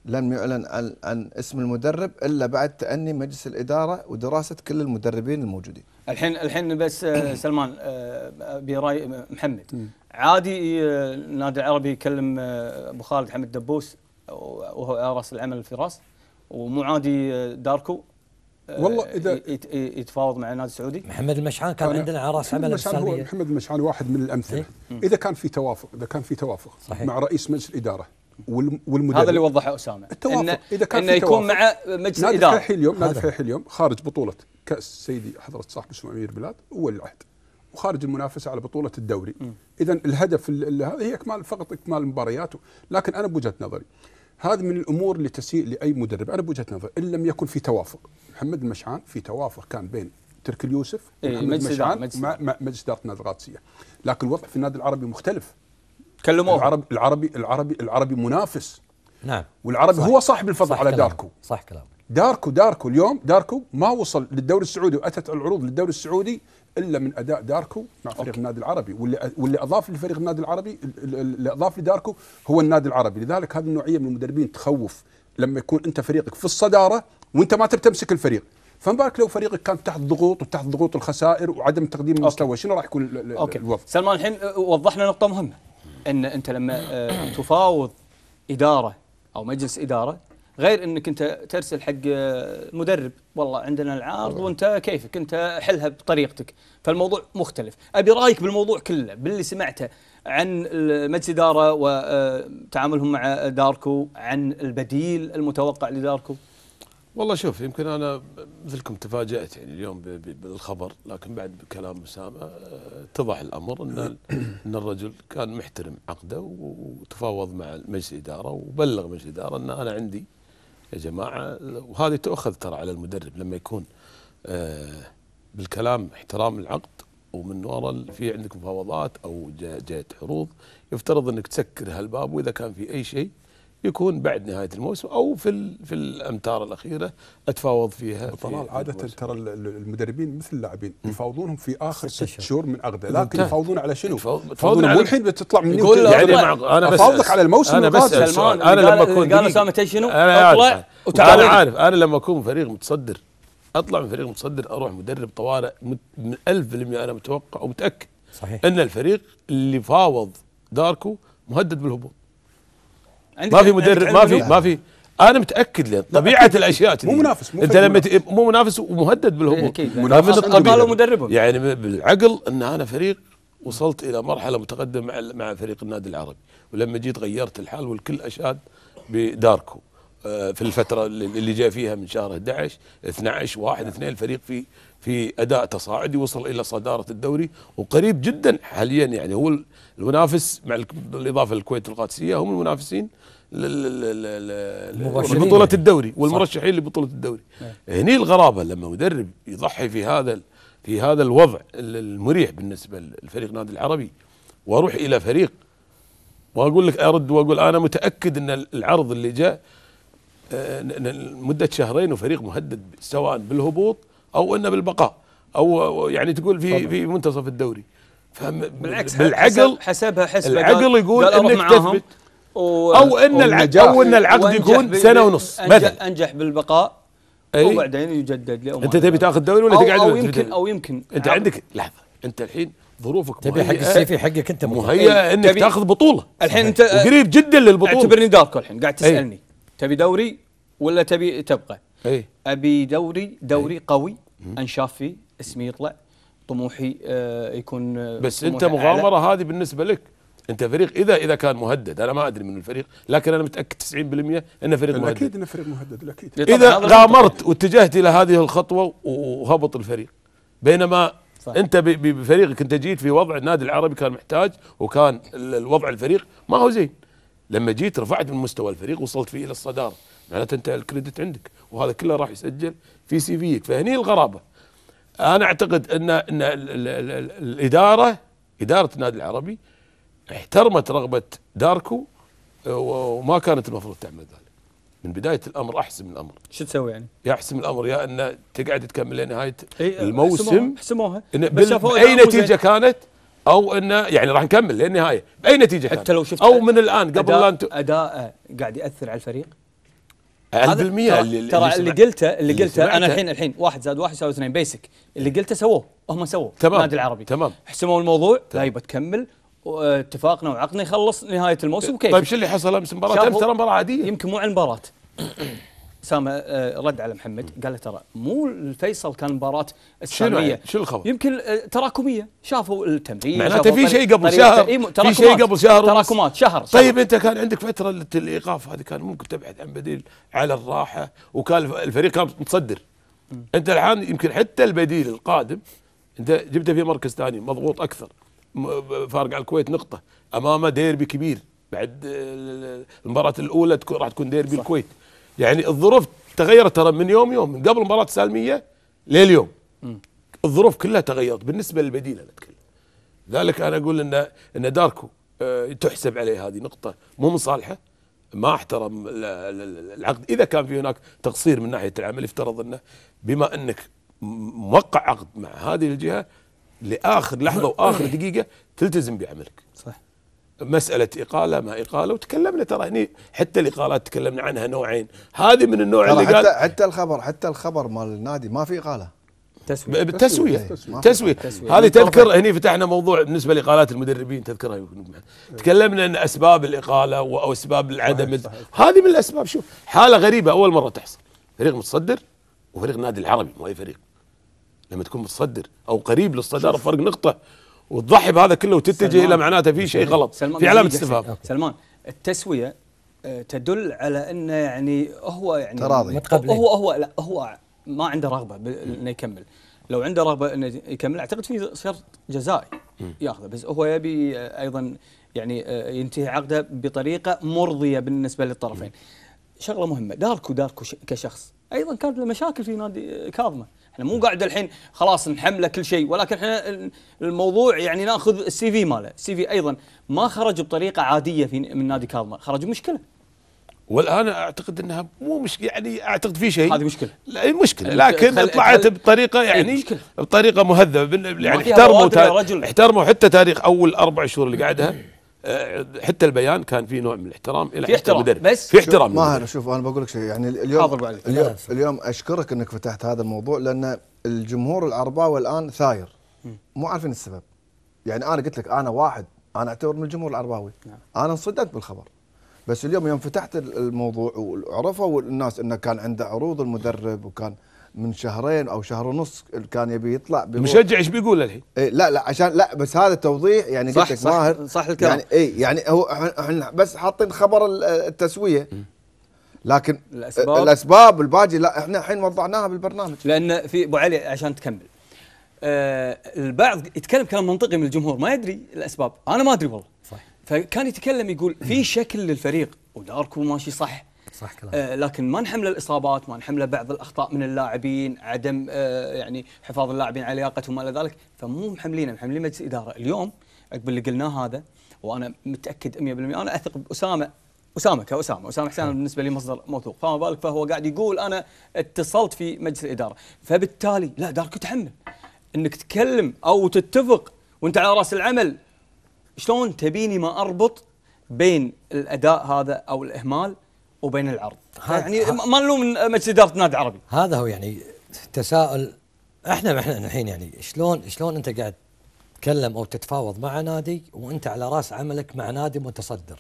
لم يعلن عن, عن اسم المدرب الا بعد تاني مجلس الاداره ودراسه كل المدربين الموجودين. الحين الحين بس آه، سلمان آه، براي آه، محمد عادي النادي العربي يكلم ابو خالد حمد دبوس وهو راس العمل في راس ومو عادي داركو والله آه، اذا يتفاوض مع النادي السعودي محمد المشعان كان عندنا على راس عمل السالميه محمد المشعان واحد من الامثله إيه؟ اذا كان في توافق اذا كان في توافق صحيح. مع رئيس مجلس الاداره والمدرب هذا اللي وضحه اسامه التوافق إن اذا كان إنه في يكون مع مجلس الاداره نادي الفيحي اليوم نادي الفيحي اليوم خارج بطوله كاس سيدي حضره صاحب اسمه امير البلاد ولي العهد وخارج المنافسه على بطوله الدوري اذا الهدف هذا هي اكمال فقط اكمال مبارياته لكن انا بوجهه نظري هذه من الامور اللي تسيء لاي مدرب انا بوجهه نظري ان لم يكن في توافق محمد المشعان في توافق كان بين تركي اليوسف إيه، محمد المشعان مع مجلس اداره النادي القادسيه لكن الوضع في النادي العربي مختلف كلموه العربي العربي العربي العربي منافس نعم والعربي صح هو صاحب الفضل على كلام. داركو صح كلامك داركو داركو اليوم داركو ما وصل للدوري السعودي واتت العروض للدوري السعودي الا من اداء داركو مع فريق النادي العربي واللي واللي اضاف لفريق النادي العربي اللي اضاف لداركو هو النادي العربي لذلك هذه النوعيه من المدربين تخوف لما يكون انت فريقك في الصداره وانت ما تبي تمسك الفريق فما بالك لو فريقك كان تحت ضغوط وتحت ضغوط الخسائر وعدم تقديم المستوى شنو راح يكون أوكي. الوضع سلمان الحين وضحنا نقطه مهمه ان انت لما آه، تفاوض اداره او مجلس اداره غير انك انت ترسل حق آه، مدرب والله عندنا العارض وانت كيفك انت حلها بطريقتك فالموضوع مختلف ابي رايك بالموضوع كله باللي سمعته عن مجلس اداره وتعاملهم آه، مع داركو عن البديل المتوقع لداركو والله شوف يمكن انا مثلكم تفاجات يعني اليوم بالخبر لكن بعد كلام اسامه آه، اتضح الامر ان ان الرجل كان محترم عقده وتفاوض مع مجلس الاداره وبلغ مجلس الاداره ان انا عندي يا جماعه وهذه تؤخذ ترى على المدرب لما يكون آه، بالكلام احترام العقد ومن وراء في عندك مفاوضات او جاءت حروض يفترض انك تسكر هالباب واذا كان في اي شيء يكون بعد نهايه الموسم او في في الامتار الاخيره اتفاوض فيها طلال في عاده ترى المدربين مثل اللاعبين يفاوضونهم في اخر ست شهور من عقده لكن يفاوضون على شنو؟ يفاوضون مو الحين بتطلع مني يعني انا بس افاوضك على الموسم انا بس سلمان انا لما اكون قال اسامه شنو؟ انا اطلع انا عارف انا لما اكون فريق متصدر اطلع من فريق متصدر اروح مدرب طوارئ من 1000% انا متوقع ومتاكد صحيح ان الفريق اللي فاوض داركو مهدد بالهبوط ما في مدرب ما في ما في انا متاكد لان طبيعه الاشياء مو منافس مو انت لما مو منافس ومهدد بالهبوط اكيد يعني منافس قالوا مدربهم يعني بالعقل ان انا فريق وصلت الى مرحله متقدمه مع مع فريق النادي العربي ولما جيت غيرت الحال والكل اشاد بداركو في الفترة اللي جاء فيها من شهر 11 12 1 2 الفريق في في أداء تصاعدي وصل إلى صدارة الدوري وقريب جدا حاليا يعني هو المنافس مع بالإضافة للكويت القادسية هم المنافسين لبطولة يعني. الدوري والمرشحين لبطولة الدوري نعم. هني الغرابة لما مدرب يضحي في هذا في هذا الوضع المريح بالنسبة للفريق نادي العربي واروح إلى فريق واقول لك ارد واقول انا متاكد ان العرض اللي جاء مده شهرين وفريق مهدد سواء بالهبوط او انه بالبقاء او يعني تقول في طبعا. في منتصف الدوري بالعكس بالعقل حسبها حسب العقل يقول انك تثبت و... او ان العقد او ان العقد يكون سنه ونص مثلا انجح بالبقاء أي؟ وبعدين يجدد لأمانة انت تبي تاخذ دوري ولا تقعد او يمكن او يمكن انت عقل. عندك لحظه انت الحين ظروفك تبي حق السيفي حقك انت مهيئ انك تاخذ بطوله الحين انت قريب جدا للبطوله اعتبرني داركو الحين قاعد تسالني تبي دوري ولا تبي تبقى اي ابي دوري دوري أي. قوي انشاف فيه اسمي يطلع طموحي آه يكون آه، بس انت مغامره هذه بالنسبه لك انت فريق اذا اذا كان مهدد انا ما ادري من الفريق لكن انا متاكد 90% انه فريق مهدد اكيد انه فريق مهدد اكيد اذا غامرت واتجهت الى هذه الخطوه وهبط الفريق بينما صح. انت بفريقك انت جيت في وضع النادي العربي كان محتاج وكان الوضع الفريق ما هو زين لما جيت رفعت من مستوى الفريق وصلت فيه الى الصداره معناته انت الكريدت عندك وهذا كله راح يسجل في سي فيك فهني الغرابه انا اعتقد ان ان الاداره اداره النادي العربي احترمت رغبه داركو وما كانت المفروض تعمل ذلك من بدايه الامر احسم الامر شو تسوي يعني؟ يا احسم الامر يا ان تقعد تكمل لنهايه إيه، الموسم حسموها بس اي نتيجه كانت او انه يعني راح نكمل للنهايه باي نتيجه حتى لو شفت او من الان قبل لا أداء اداءه قاعد ياثر على الفريق 100% ترى اللي, ترى اللي قلته اللي, اللي قلته انا الحين الحين واحد زائد واحد يساوي اثنين بيسك اللي قلته سووه هم سووه تمام النادي العربي تمام حسموا الموضوع لا يبى تكمل آه، اتفاقنا وعقدنا يخلص نهايه الموسم وكيف طيب شو اللي حصل امس مباراه امس ترى مباراه عاديه يمكن مو عن مباراه اسامه آه، رد على محمد قال له ترى مو الفيصل كان مباراه يعني؟ الساميه شنو الخبر؟ يمكن آه، تراكميه شافوا التمرين معناته في شيء قبل شهر في شيء قبل شهر تراكمات شهر طيب انت كان عندك فتره الايقاف هذه كان ممكن تبحث عن بديل على الراحه وكان الفريق كان متصدر انت الان يمكن حتى البديل القادم انت جبته في مركز ثاني مضغوط اكثر فارق على الكويت نقطه امامه ديربي كبير بعد المباراه الاولى راح تكون ديربي صح. الكويت يعني الظروف تغيرت ترى من يوم يوم من قبل مباراه السالميه لليوم الظروف كلها تغيرت بالنسبه للبديل انا اتكلم ذلك انا اقول ان ان داركو آه، تحسب عليه هذه نقطه مو من صالحه ما احترم العقد اذا كان في هناك تقصير من ناحيه العمل يفترض انه بما انك موقع عقد مع هذه الجهه لاخر لحظه واخر دقيقه تلتزم بعملك صح مسألة إقالة ما إقالة وتكلمنا ترى هني حتى الإقالات تكلمنا عنها نوعين هذه من النوع اللي حتى قال حتى الخبر حتى الخبر مال النادي ما في إقالة تسوية بالتسوية تسوية, إيه، تسوية. تسوية. هذه تذكر هني فتحنا موضوع بالنسبة لإقالات المدربين تذكرها إيه. تكلمنا أن أسباب الإقالة أو أسباب العدم هذه من الأسباب شوف حالة غريبة أول مرة تحصل فريق متصدر وفريق النادي العربي مو أي فريق لما تكون متصدر أو قريب للصدارة فرق نقطة وتضحي بهذا كله وتتجه الى معناته في شيء غلط في علامه استفهام سلمان التسويه آه، تدل على انه يعني هو يعني تراضي هو هو لا هو ما عنده رغبه انه يكمل لو عنده رغبه انه يكمل اعتقد في شرط جزائي ياخذه بس هو يبي آه، ايضا يعني آه، ينتهي عقده بطريقه مرضيه بالنسبه للطرفين. شغله مهمه داركو داركو كشخص ايضا كانت له مشاكل في نادي كاظمه. احنا مو قاعد الحين خلاص نحمله كل شيء ولكن احنا الموضوع يعني ناخذ السي في ماله السي في ايضا ما خرج بطريقه عاديه في من نادي كاظمه خرج مشكله والان اعتقد انها مو مشكله يعني اعتقد في شيء هذه مشكله لا مشكله لكن خل... طلعت بطريقه إيه، يعني مشكلة. بطريقه مهذبه يعني احترموا تا... احترموا حتى تاريخ اول اربع شهور اللي قعدها آه، حتى البيان كان في نوع من الاحترام الى في احترام بس في احترام ماهر شوف انا بقول لك شيء يعني اليوم اليوم, اليوم اشكرك انك فتحت هذا الموضوع لان الجمهور العرباوي الان ثاير مو عارفين السبب يعني انا قلت لك انا واحد انا اعتبر من الجمهور العرباوي نعم. انا انصدمت بالخبر بس اليوم يوم فتحت الموضوع وعرفوا الناس انه كان عنده عروض المدرب وكان من شهرين او شهر ونص كان يبي يطلع مشجع ايش بيقول الحين؟ إيه لا لا عشان لا بس هذا توضيح يعني صح قلت صح ماهر صح الكلام يعني اي يعني هو احنا بس حاطين خبر التسويه لكن الاسباب الاسباب الباجي لا احنا الحين وضعناها بالبرنامج لان في ابو علي عشان تكمل آه البعض يتكلم كلام منطقي من الجمهور ما يدري الاسباب انا ما ادري والله صح فكان يتكلم يقول في شكل للفريق وداركو ماشي صح صح كلام. آه، لكن ما نحمله الاصابات ما نحمله بعض الاخطاء من اللاعبين عدم آه، يعني حفاظ اللاعبين على لياقتهم وما الى ذلك فمو محملينه محملين مجلس اداره اليوم عقب اللي قلناه هذا وانا متاكد 100% انا اثق باسامه اسامه كاسامه اسامه حسين بالنسبه لي مصدر موثوق فما بالك فهو قاعد يقول انا اتصلت في مجلس الاداره فبالتالي لا دارك تحمل انك تكلم او تتفق وانت على راس العمل شلون تبيني ما اربط بين الاداء هذا او الاهمال وبين العرض يعني ما نلوم مجلس اداره نادي عربي هذا هو يعني تساؤل احنا احنا الحين يعني شلون شلون انت قاعد تتكلم او تتفاوض مع نادي وانت على راس عملك مع نادي متصدر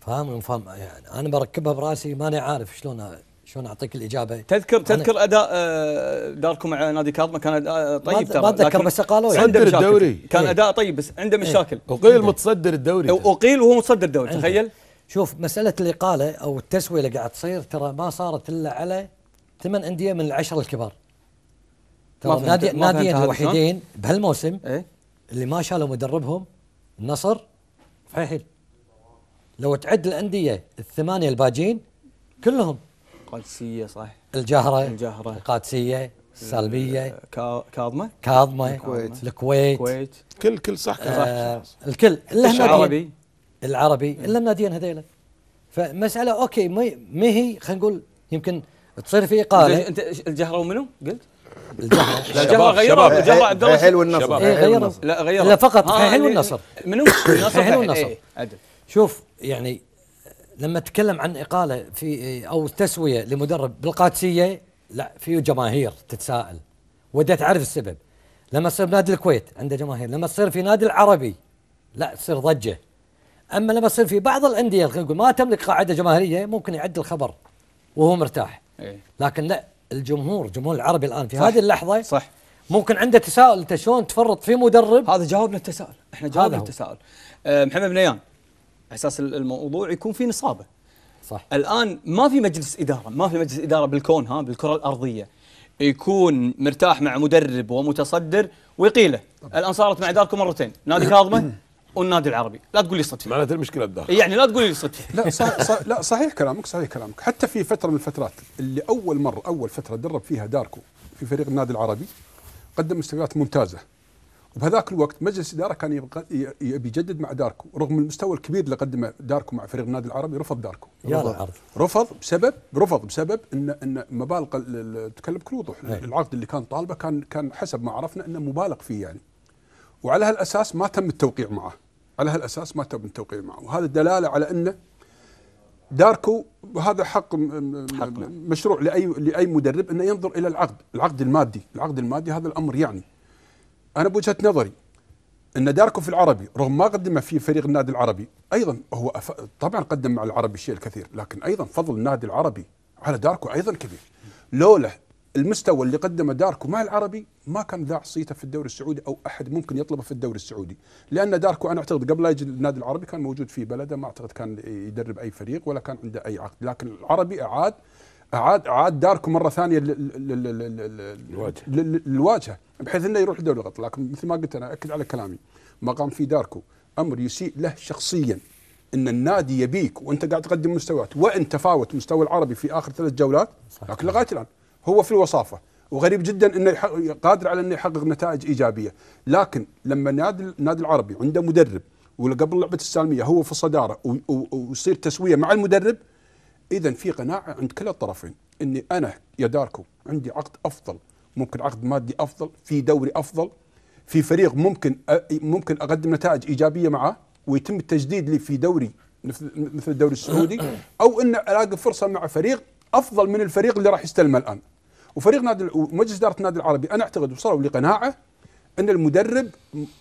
فاهم فاهم يعني انا بركبها براسي ماني عارف شلون شلون اعطيك الاجابه تذكر تذكر اداء آه، داركم مع نادي كاظمه كان اداء طيب ترى ما اتذكر بس قالوا يعني عنده الدوري كان إيه. اداء طيب بس عنده إيه. مشاكل اقيل متصدر الدوري اقيل وهو متصدر الدوري تخيل شوف مساله الاقاله او التسويه اللي قاعد تصير ترى ما صارت الا على ثمان انديه من العشره الكبار ترى نادي ناديين الوحيدين بهالموسم إيه؟ اللي ما شالوا مدربهم النصر فحيل لو تعد الانديه الثمانيه الباجين كلهم القادسيه صح الجهره الجهره القادسيه السالمية آه، كاظمه كاظمه الكويت الكويت كل كل صح, صح, صح, آه، صح الكل الا الشعربي العربي الا الناديين هذيلا فمساله اوكي ما هي خلينا نقول يمكن تصير في اقاله انت الجهره ومنو قلت؟ الجهره الجهره غيروا الجهره عبد الله حلو النصر إيه لا غيروا لا فقط آه، حلو إيه، النصر إيه. منو؟ النصر حلو النصر شوف يعني لما تتكلم عن اقاله في او تسويه لمدرب بالقادسيه لا في جماهير تتساءل ودي تعرف السبب لما تصير بنادي الكويت عنده جماهير لما تصير في نادي العربي لا تصير ضجه اما لما يصير في بعض الانديه خلينا نقول ما تملك قاعده جماهيريه ممكن يعدل الخبر وهو مرتاح إيه؟ لكن لا الجمهور الجمهور العربي الان في صح هذه اللحظه صح ممكن عنده تساؤل انت شلون تفرط في مدرب هذا جاوبنا التساؤل احنا جاوبنا التساؤل أه محمد بنيان اساس الموضوع يكون في نصابه صح الان ما في مجلس اداره ما في مجلس اداره بالكون ها بالكره الارضيه يكون مرتاح مع مدرب ومتصدر ويقيله الان صارت مع داركم مرتين نادي كاظمه والنادي العربي لا تقول لي صدفه معناته المشكله الداخل يعني لا تقول لي صدفه لا صح صح لا صحيح كلامك صحيح كلامك حتى في فتره من الفترات اللي اول مره اول فتره درب فيها داركو في فريق النادي العربي قدم مستويات ممتازه وبهذاك الوقت مجلس الاداره كان يبي يجدد مع داركو رغم المستوى الكبير اللي قدمه داركو مع فريق النادي العربي رفض داركو يا رفض, رفض بسبب رفض بسبب ان ان مبالغ تكلم بكل وضوح إيه. العقد اللي كان طالبه كان كان حسب ما عرفنا انه مبالغ فيه يعني وعلى هالاساس ما تم التوقيع معه على هالاساس ما تم التوقيع معه وهذا دلاله على انه داركو هذا حق حقنا. مشروع لاي لاي مدرب انه ينظر الى العقد، العقد المادي، العقد المادي هذا الامر يعني انا بوجهه نظري ان داركو في العربي رغم ما قدمه في فريق النادي العربي ايضا هو طبعا قدم مع العربي الشيء الكثير لكن ايضا فضل النادي العربي على داركو ايضا كبير لولا المستوى اللي قدمه داركو مع العربي ما كان ذاع صيته في الدوري السعودي او احد ممكن يطلبه في الدوري السعودي، لان داركو انا اعتقد قبل لا يجي النادي العربي كان موجود في بلده ما اعتقد كان يدرب اي فريق ولا كان عنده اي عقد، لكن العربي اعاد اعاد اعاد داركو مره ثانيه للواجهه بحيث انه يروح الدوري الغط لكن مثل ما قلت انا اكد على كلامي ما قام فيه داركو امر يسيء له شخصيا ان النادي يبيك وانت قاعد تقدم مستويات وان تفاوت مستوى العربي في اخر ثلاث جولات لكن لغايه الان هو في الوصافه وغريب جدا انه قادر على انه يحقق نتائج ايجابيه لكن لما نادي النادي العربي عنده مدرب وقبل لعبه السالميه هو في الصداره ويصير تسويه مع المدرب اذا في قناعه عند كلا الطرفين اني انا يا داركو عندي عقد افضل ممكن عقد مادي افضل في دوري افضل في فريق ممكن ممكن اقدم نتائج ايجابيه معه ويتم التجديد لي في دوري مثل الدوري السعودي او ان الاقي فرصه مع فريق افضل من الفريق اللي راح يستلمه الان وفريق نادي ومجلس اداره النادي العربي انا اعتقد وصلوا لقناعه ان المدرب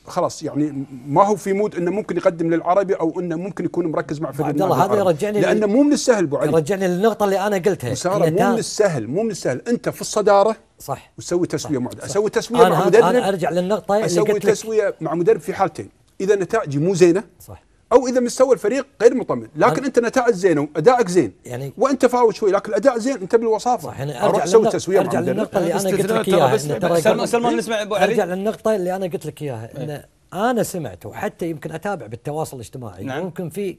خلاص يعني ما هو في مود انه ممكن يقدم للعربي او انه ممكن يكون مركز مع فريق عبد الله هذا يرجعني لانه مو من السهل ابو علي يرجعني للنقطه اللي انا قلتها مو من السهل مو من السهل انت في الصداره صح وتسوي تسويه مع اسوي تسويه مع مدرب انا ارجع للنقطه اللي قلت اسوي تسويه مع مدرب في حالتين اذا نتائجي مو زينه صح او اذا مستوى الفريق غير مطمن لكن انت نتائج زينه وادائك زين يعني وانت فاوت شوي لكن الاداء زين انت بالوصافه صح يعني ارجع تسوي تسويه ارجع للنقطه اللي انا قلت لك اياها سلمان نسمع ابو علي ارجع للنقطه اللي انا قلت لك اياها إيه. ان انا سمعت وحتى يمكن اتابع بالتواصل الاجتماعي نعم. ممكن في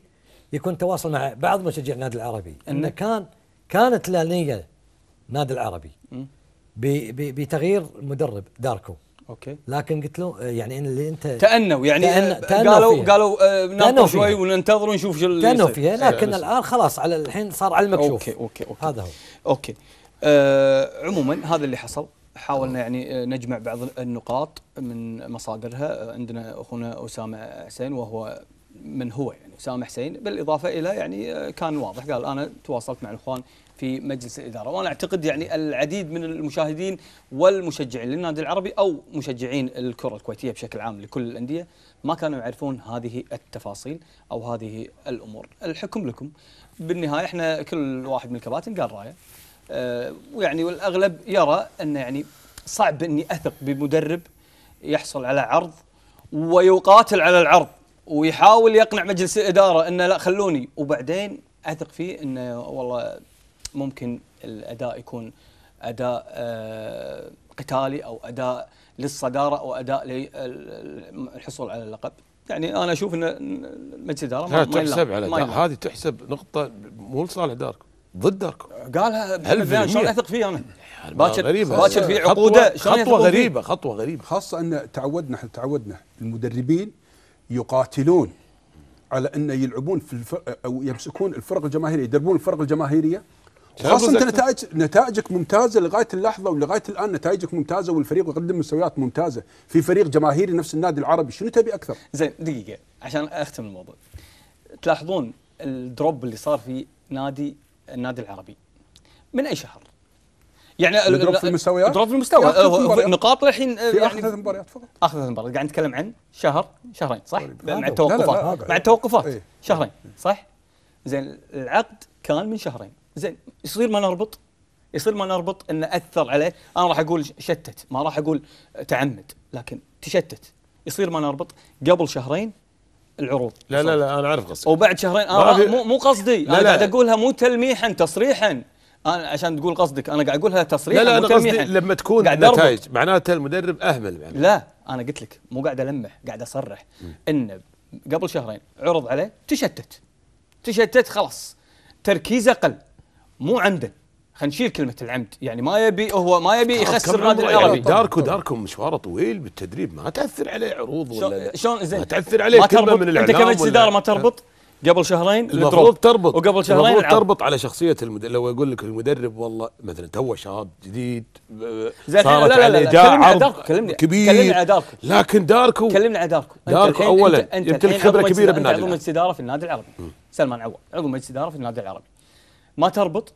يكون تواصل مع بعض مشجعي النادي العربي انه كان كانت لا نيه النادي العربي بتغيير مدرب داركو اوكي لكن قلت له آه، يعني اللي انت تأنوا يعني تأن... تأنوا قالوا فيها. قالوا آه شوي وننتظر ونشوف شو اللي تأنوا فيها لكن بس. الان خلاص على الحين صار على المكشوف اوكي اوكي اوكي هذا هو اوكي آه عموما هذا اللي حصل حاولنا يعني آه، نجمع بعض النقاط من مصادرها عندنا اخونا اسامه حسين وهو من هو يعني اسامه حسين بالاضافه الى يعني آه، كان واضح قال انا تواصلت مع الاخوان في مجلس الاداره وانا اعتقد يعني العديد من المشاهدين والمشجعين للنادي العربي او مشجعين الكره الكويتيه بشكل عام لكل الانديه ما كانوا يعرفون هذه التفاصيل او هذه الامور الحكم لكم بالنهايه احنا كل واحد من الكباتن قال رايه أه ويعني والاغلب يرى ان يعني صعب اني اثق بمدرب يحصل على عرض ويقاتل على العرض ويحاول يقنع مجلس الاداره انه لا خلوني وبعدين اثق فيه انه والله ممكن الاداء يكون اداء آه، قتالي او اداء للصداره او اداء للحصول آه، على اللقب يعني انا اشوف ان مجلس الاداره ما تحسب على هذه تحسب نقطه مو لصالح داركو ضد داركم قالها هل بيان شلون اثق فيه انا؟ يعني باكر باكر في عقوده خطوه, خطوة غريبه خطوه غريبه خاصه ان تعودنا احنا تعودنا المدربين يقاتلون على ان يلعبون في الف... او يمسكون الفرق الجماهيريه يدربون الفرق الجماهيريه خاصة انت نتائج نتائجك ممتازه لغايه اللحظه ولغايه الان نتائجك ممتازه والفريق يقدم مستويات ممتازه في فريق جماهيري نفس النادي العربي شنو تبي اكثر؟ زين دقيقه عشان اختم الموضوع تلاحظون الدروب اللي صار في نادي النادي العربي من اي شهر؟ يعني الدروب في المستويات؟ الدروب في المستوى أه، نقاط للحين يعني ثلاث مباريات فقط اخر ثلاث مباريات قاعد نتكلم عن شهر شهرين صح؟ طيب، مع التوقفات مع إيه. التوقفات شهرين صح؟ زين العقد كان من شهرين زين يصير ما نربط يصير ما نربط ان اثر عليه انا راح اقول شتت ما راح اقول تعمد لكن تشتت يصير ما نربط قبل شهرين العروض لا لا لا انا اعرف قصدي وبعد شهرين انا مو مو قصدي لا انا قاعد اقولها مو تلميحا تصريحا انا عشان تقول قصدك انا قاعد اقولها تصريحا لا لا انا قصدي لما تكون النتائج معناته المدرب اهمل يعني. لا انا قلت لك مو قاعد المح قاعد اصرح انه قبل شهرين عرض عليه تشتت تشتت خلاص تركيزه قل مو عمدا خلينا نشيل كلمه العمد يعني ما يبي هو ما يبي يخسر النادي العربي يعني داركو داركو مشواره طويل بالتدريب ما تاثر عليه عروض ولا شلون زين ما تاثر عليه ما تربط من انت كمجلس اداره ما تربط قبل شهرين المفروض تربط وقبل شهرين المفروض تربط على شخصيه المدرب لو اقول لك المدرب والله مثلا تو شاب جديد آه، صارت لا لا لا, لا لا, لا, لا كلمني كبير كلمني عن داركو لكن داركو كلمني عن داركو داركو اولا يمتلك خبره كبيره بالنادي عضو مجلس اداره في النادي العربي سلمان عوض عضو مجلس اداره في النادي العربي ما تربط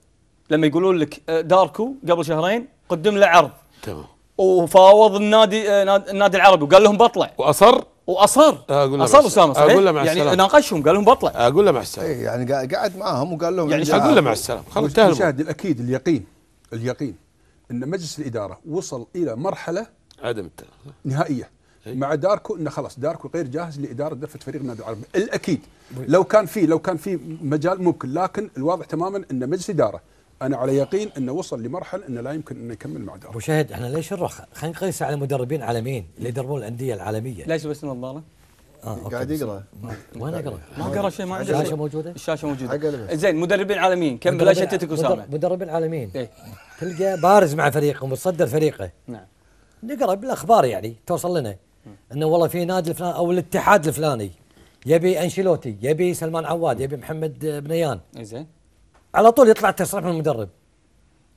لما يقولون لك آه، داركو قبل شهرين قدم له عرض تمام وفاوض النادي آه، النادي العربي وقال لهم بطلع واصر واصر آه، اقول اصر اسامه صحيح؟ اقول له مع يعني السلامه يعني ناقشهم قال لهم بطلع اقول له مع السلامه اي يعني قعد معاهم وقال لهم يعني اقول له مع السلامه خلاص المشاهد الاكيد اليقين اليقين ان مجلس الاداره وصل الى مرحله عدم التنافس نهائيه مع داركو انه خلاص داركو غير جاهز لاداره دفه فريق النادي العربي الاكيد لو كان في لو كان في مجال ممكن لكن الواضح تماما ان مجلس اداره انا على يقين انه وصل لمرحله انه لا يمكن انه يكمل مع داركو ابو شهد احنا ليش نروح خلينا نقيس على مدربين عالميين اللي إيه. يدربون الانديه العالميه ليش بس نظاره؟ آه، قاعد يقرا وين اقرا؟ ما قرا شيء ما عنده الشاشه موجوده؟ الشاشه موجوده زين مدربين عالميين كمل لا شتتك اسامه مدربين عالميين إيه. تلقى بارز مع فريقه ومتصدر فريقه نعم نقرا بالاخبار يعني توصل لنا انه والله في نادي الفلاني او الاتحاد الفلاني يبي انشيلوتي يبي سلمان عواد يبي محمد بنيان زين على طول يطلع تصريح من المدرب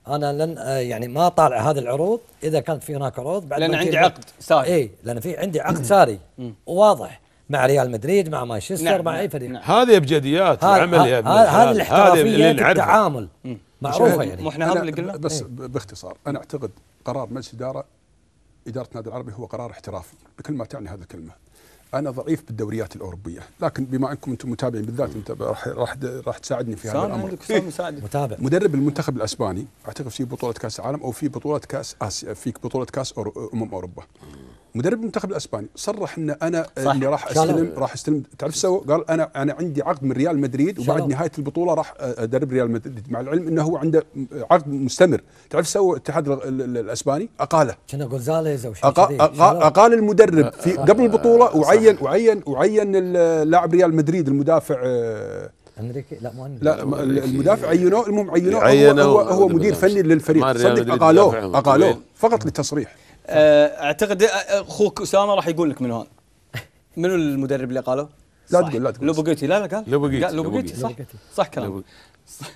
انا لن آه، يعني ما طالع هذه العروض اذا كانت في هناك عروض بعد لان عندي عقد ساري اي لان في عندي عقد ساري واضح مع ريال مدريد مع مانشستر نعم مع نعم، اي فريق نعم هذه ابجديات العمل يا ابن هذه الاحترافيه التعامل معروفه يعني مو احنا هذا اللي قلنا بس إيه. باختصار انا اعتقد قرار مجلس اداره إدارة النادي العربي هو قرار احترافي بكل ما تعني هذه الكلمة انا ضعيف بالدوريات الاوروبيه لكن بما انكم انتم متابعين بالذات انت راح راح راح تساعدني في هذا الامر إيه، متابع مدرب المنتخب الاسباني اعتقد في بطوله كاس العالم او في بطوله كاس اسيا في بطوله كاس امم اوروبا مدرب المنتخب الاسباني صرح ان انا صح. اللي راح استلم راح استلم تعرف سو قال انا انا عندي عقد من ريال مدريد وبعد شلو. نهايه البطوله راح آه، ادرب ريال مدريد مع العلم انه هو عنده عقد مستمر تعرف سو الاتحاد الاسباني اقاله كنا غونزاليز او شيء أقال, المدرب في آه، آه، قبل البطوله وعين وعين وعين اللاعب ريال مدريد المدافع امريكي لا مو لا المدافع عينوه المهم عينوه هو, هو, هو مدير فني للفريق صدق اقالوه اقالوه فقط للتصريح آه، اعتقد آه، اخوك اسامه راح يقول لك من هون منو المدرب اللي قاله؟ لا تقول لا تقول لوبوغيتي لا لا قال لوبوغيتي لوبوجيتي صح صح كلام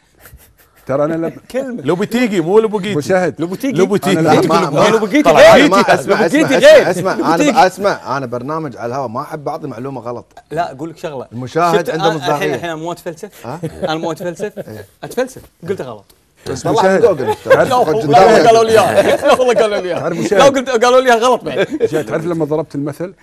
ترى انا لب... كلمه لوبوتيجي مو لوبوجيتي مشاهد لوبوتيجي لوبوتيجي لوبوتيجي غير اسمع اسمع انا اسمع انا برنامج على الهواء ما احب اعطي معلومه غلط لا اقول لك شغله المشاهد عنده مصداقيه الحين الحين مو اتفلسف انا مو اتفلسف إيه. اتفلسف قلت غلط بس والله جوجل قالوا لي اياها والله قالوا لي اياها قالوا لي غلط بعد تعرف لما ضربت المثل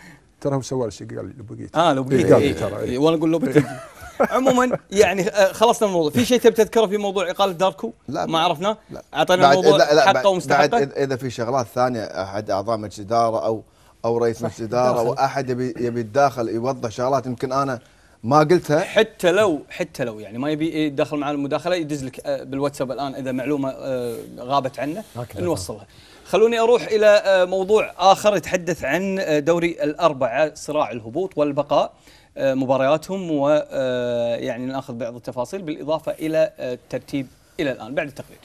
ترى هو سوى شيء قال لو بقيت اه لو بقيت إيه، قال ترى إيه. إيه، وانا اقول لو بقيت عموما يعني آه، خلصنا الموضوع في شيء تبي تذكره في موضوع اقاله داركو لا ما عرفناه اعطينا الموضوع حقه ومستحقه اذا في شغلات ثانيه احد اعضاء مجلس اداره او او رئيس مجلس اداره او احد يبي يبي يتداخل يوضح شغلات يمكن انا ما قلتها حتى لو حتى لو يعني ما يبي يدخل إيه مع المداخله يدز لك آه، بالواتساب الان اذا معلومه آه، غابت عنه نوصلها خلوني اروح الى آه، موضوع اخر يتحدث عن دوري الاربعه صراع الهبوط والبقاء مبارياتهم ويعني ناخذ بعض التفاصيل بالاضافه الى الترتيب الى الان بعد التقرير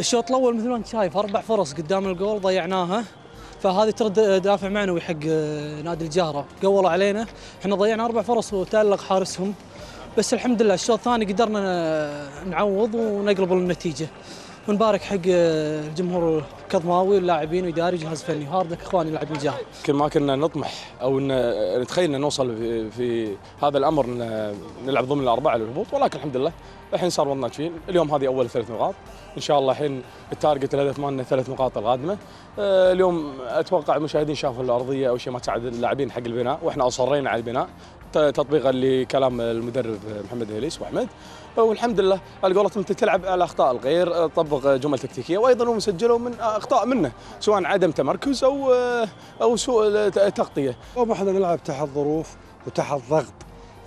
الشوط الاول مثل ما انت شايف اربع فرص قدام الجول ضيعناها فهذه ترى دافع معنوي حق آه، نادي الجهره قولوا علينا احنا ضيعنا اربع فرص وتالق حارسهم بس الحمد لله الشوط الثاني قدرنا آه، نعوض ونقلب النتيجه ونبارك حق آه، الجمهور كظماوي واللاعبين واداري جهاز فني هاردك اخواني لاعبين الجهه. يمكن ما كنا نطمح او نتخيل ان نوصل في, في هذا الامر نلعب ضمن الاربعه للهبوط ولكن الحمد لله الحين صار وضعنا اليوم هذه اول ثلاث نقاط ان شاء الله الحين التارجت الهدف مالنا ثلاث نقاط القادمه آه، اليوم اتوقع المشاهدين شافوا الارضيه او شيء ما تساعد اللاعبين حق البناء واحنا اصرينا على البناء تطبيقا لكلام المدرب محمد هليس واحمد آه، والحمد لله على قولتهم انت تلعب على اخطاء الغير آه، طبق جمل تكتيكيه وايضا هم سجلوا من اخطاء منه سواء عدم تمركز او او سوء تغطيه. احنا نلعب تحت ظروف وتحت ضغط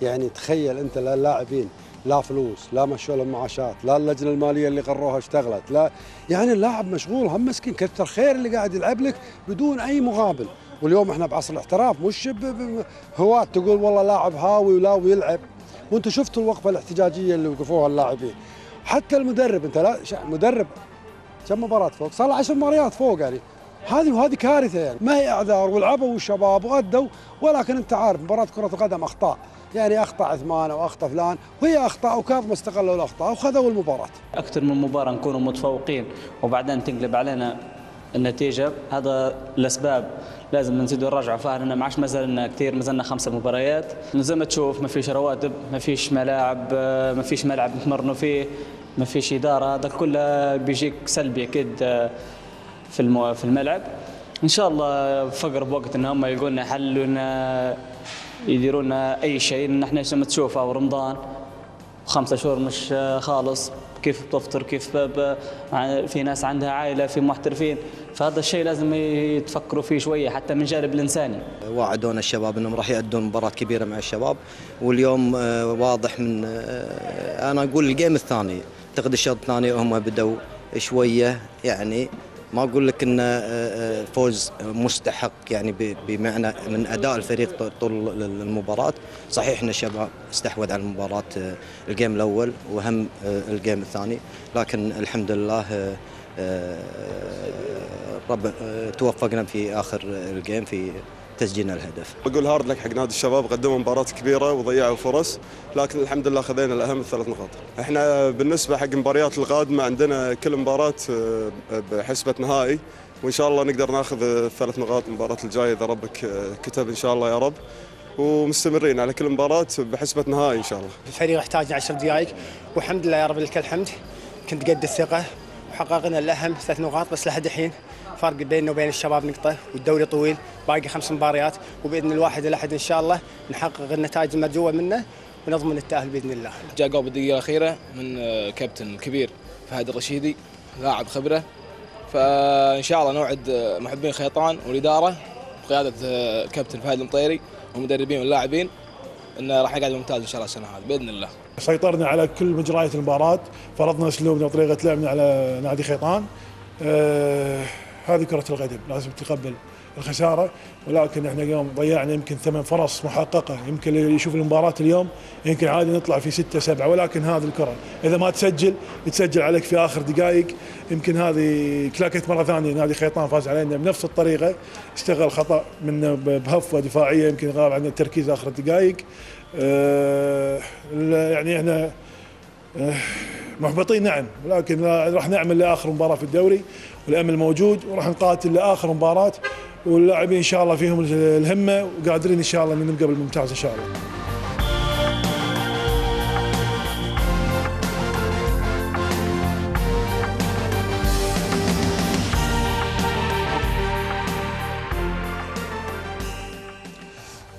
يعني تخيل انت اللاعبين لا فلوس لا مشوا لهم معاشات لا اللجنه الماليه اللي قروها اشتغلت لا يعني اللاعب مشغول هم مسكين كثر خير اللي قاعد يلعب لك بدون اي مقابل واليوم احنا بعصر الاحتراف مش هواة تقول والله لاعب هاوي ولاوي يلعب وانتم شفتوا الوقفه الاحتجاجيه اللي وقفوها اللاعبين حتى المدرب انت لا مدرب كم مباراه فوق صار له 10 مباريات فوق يعني هذه وهذه كارثه يعني ما هي اعذار ولعبوا الشباب وادوا ولكن انت عارف مباراه كره القدم اخطاء يعني اخطا عثمان او اخطا فلان وهي اخطاء وكاظم استغلوا الاخطاء وخذوا المباراه. اكثر من مباراه نكونوا متفوقين وبعدين تنقلب علينا النتيجه هذا الاسباب لازم نزيدوا نراجعوا فيها لان ما عادش مازلنا كثير مازلنا خمسه مباريات زي ما تشوف ما فيش رواتب ما فيش ملاعب ما فيش ملعب نتمرنوا فيه ما فيش اداره هذا كله بيجيك سلبي اكيد آه، في في الملعب ان شاء الله فقر بوقت ان هم يلقوا لنا حل يديروا لنا اي شيء لان احنا لما تشوفها ورمضان خمسة شهور مش خالص كيف بتفطر كيف يعني في ناس عندها عائله في محترفين فهذا الشيء لازم يتفكروا فيه شويه حتى من جانب الانساني وعدونا الشباب انهم راح يادون مباراه كبيره مع الشباب واليوم آه، واضح من آه، انا اقول الجيم الثاني اعتقد الشوط الثاني هم بدوا شويه يعني ما اقول لك ان آه، آه، فوز مستحق يعني بمعنى من اداء الفريق طول المباراه صحيح ان الشباب استحوذ على المباراه آه، الجيم الاول وهم الجيم الثاني لكن الحمد لله رب توفقنا في اخر الجيم في تسجيل الهدف. بقول هارد لك حق نادي الشباب قدموا مباراه كبيره وضيعوا فرص لكن الحمد لله خذينا الاهم الثلاث نقاط. احنا بالنسبه حق المباريات القادمه عندنا كل مباراه آه، بحسبه نهائي وان شاء الله نقدر ناخذ الثلاث نقاط المباراه الجايه اذا ربك آه، كتب ان شاء الله يا رب. ومستمرين على كل مباراة بحسبة نهائي إن شاء الله الفريق احتاج 10 دقائق والحمد لله يا رب لك الحمد كنت قد الثقة وحققنا الأهم ثلاث نقاط بس لحد الحين فرق بيننا وبين الشباب نقطه والدوري طويل باقي خمس مباريات وباذن الواحد الاحد ان شاء الله نحقق النتائج المرجوه منه ونضمن التاهل باذن الله. جاء جول بالدقيقه الاخيره من آه، كابتن الكبير فهد الرشيدي لاعب خبره فان شاء الله نوعد آه، محبين خيطان والاداره بقياده الكابتن آه، فهد المطيري والمدربين واللاعبين انه راح يقعد ممتاز ان شاء الله السنه هذه باذن الله. سيطرنا على كل مجريات المباراه، فرضنا اسلوبنا وطريقه لعبنا على نادي خيطان. أه هذه كرة القدم لازم تتقبل الخسارة ولكن احنا اليوم ضيعنا يمكن ثمان فرص محققة يمكن اللي يشوف المباراة اليوم يمكن عادي نطلع في ستة سبعة ولكن هذه الكرة إذا ما تسجل تسجل عليك في آخر دقائق يمكن هذه تلاقيت مرة ثانية نادي خيطان فاز علينا بنفس الطريقة استغل خطأ من بهفوة دفاعية يمكن غاب عندنا التركيز آخر الدقائق اه يعني احنا اه محبطين نعم لكن راح نعمل لاخر مباراه في الدوري والامل موجود وراح نقاتل لاخر مباراه واللاعبين ان شاء الله فيهم الهمه وقادرين ان شاء الله ان نبقى بالممتاز ان شاء الله.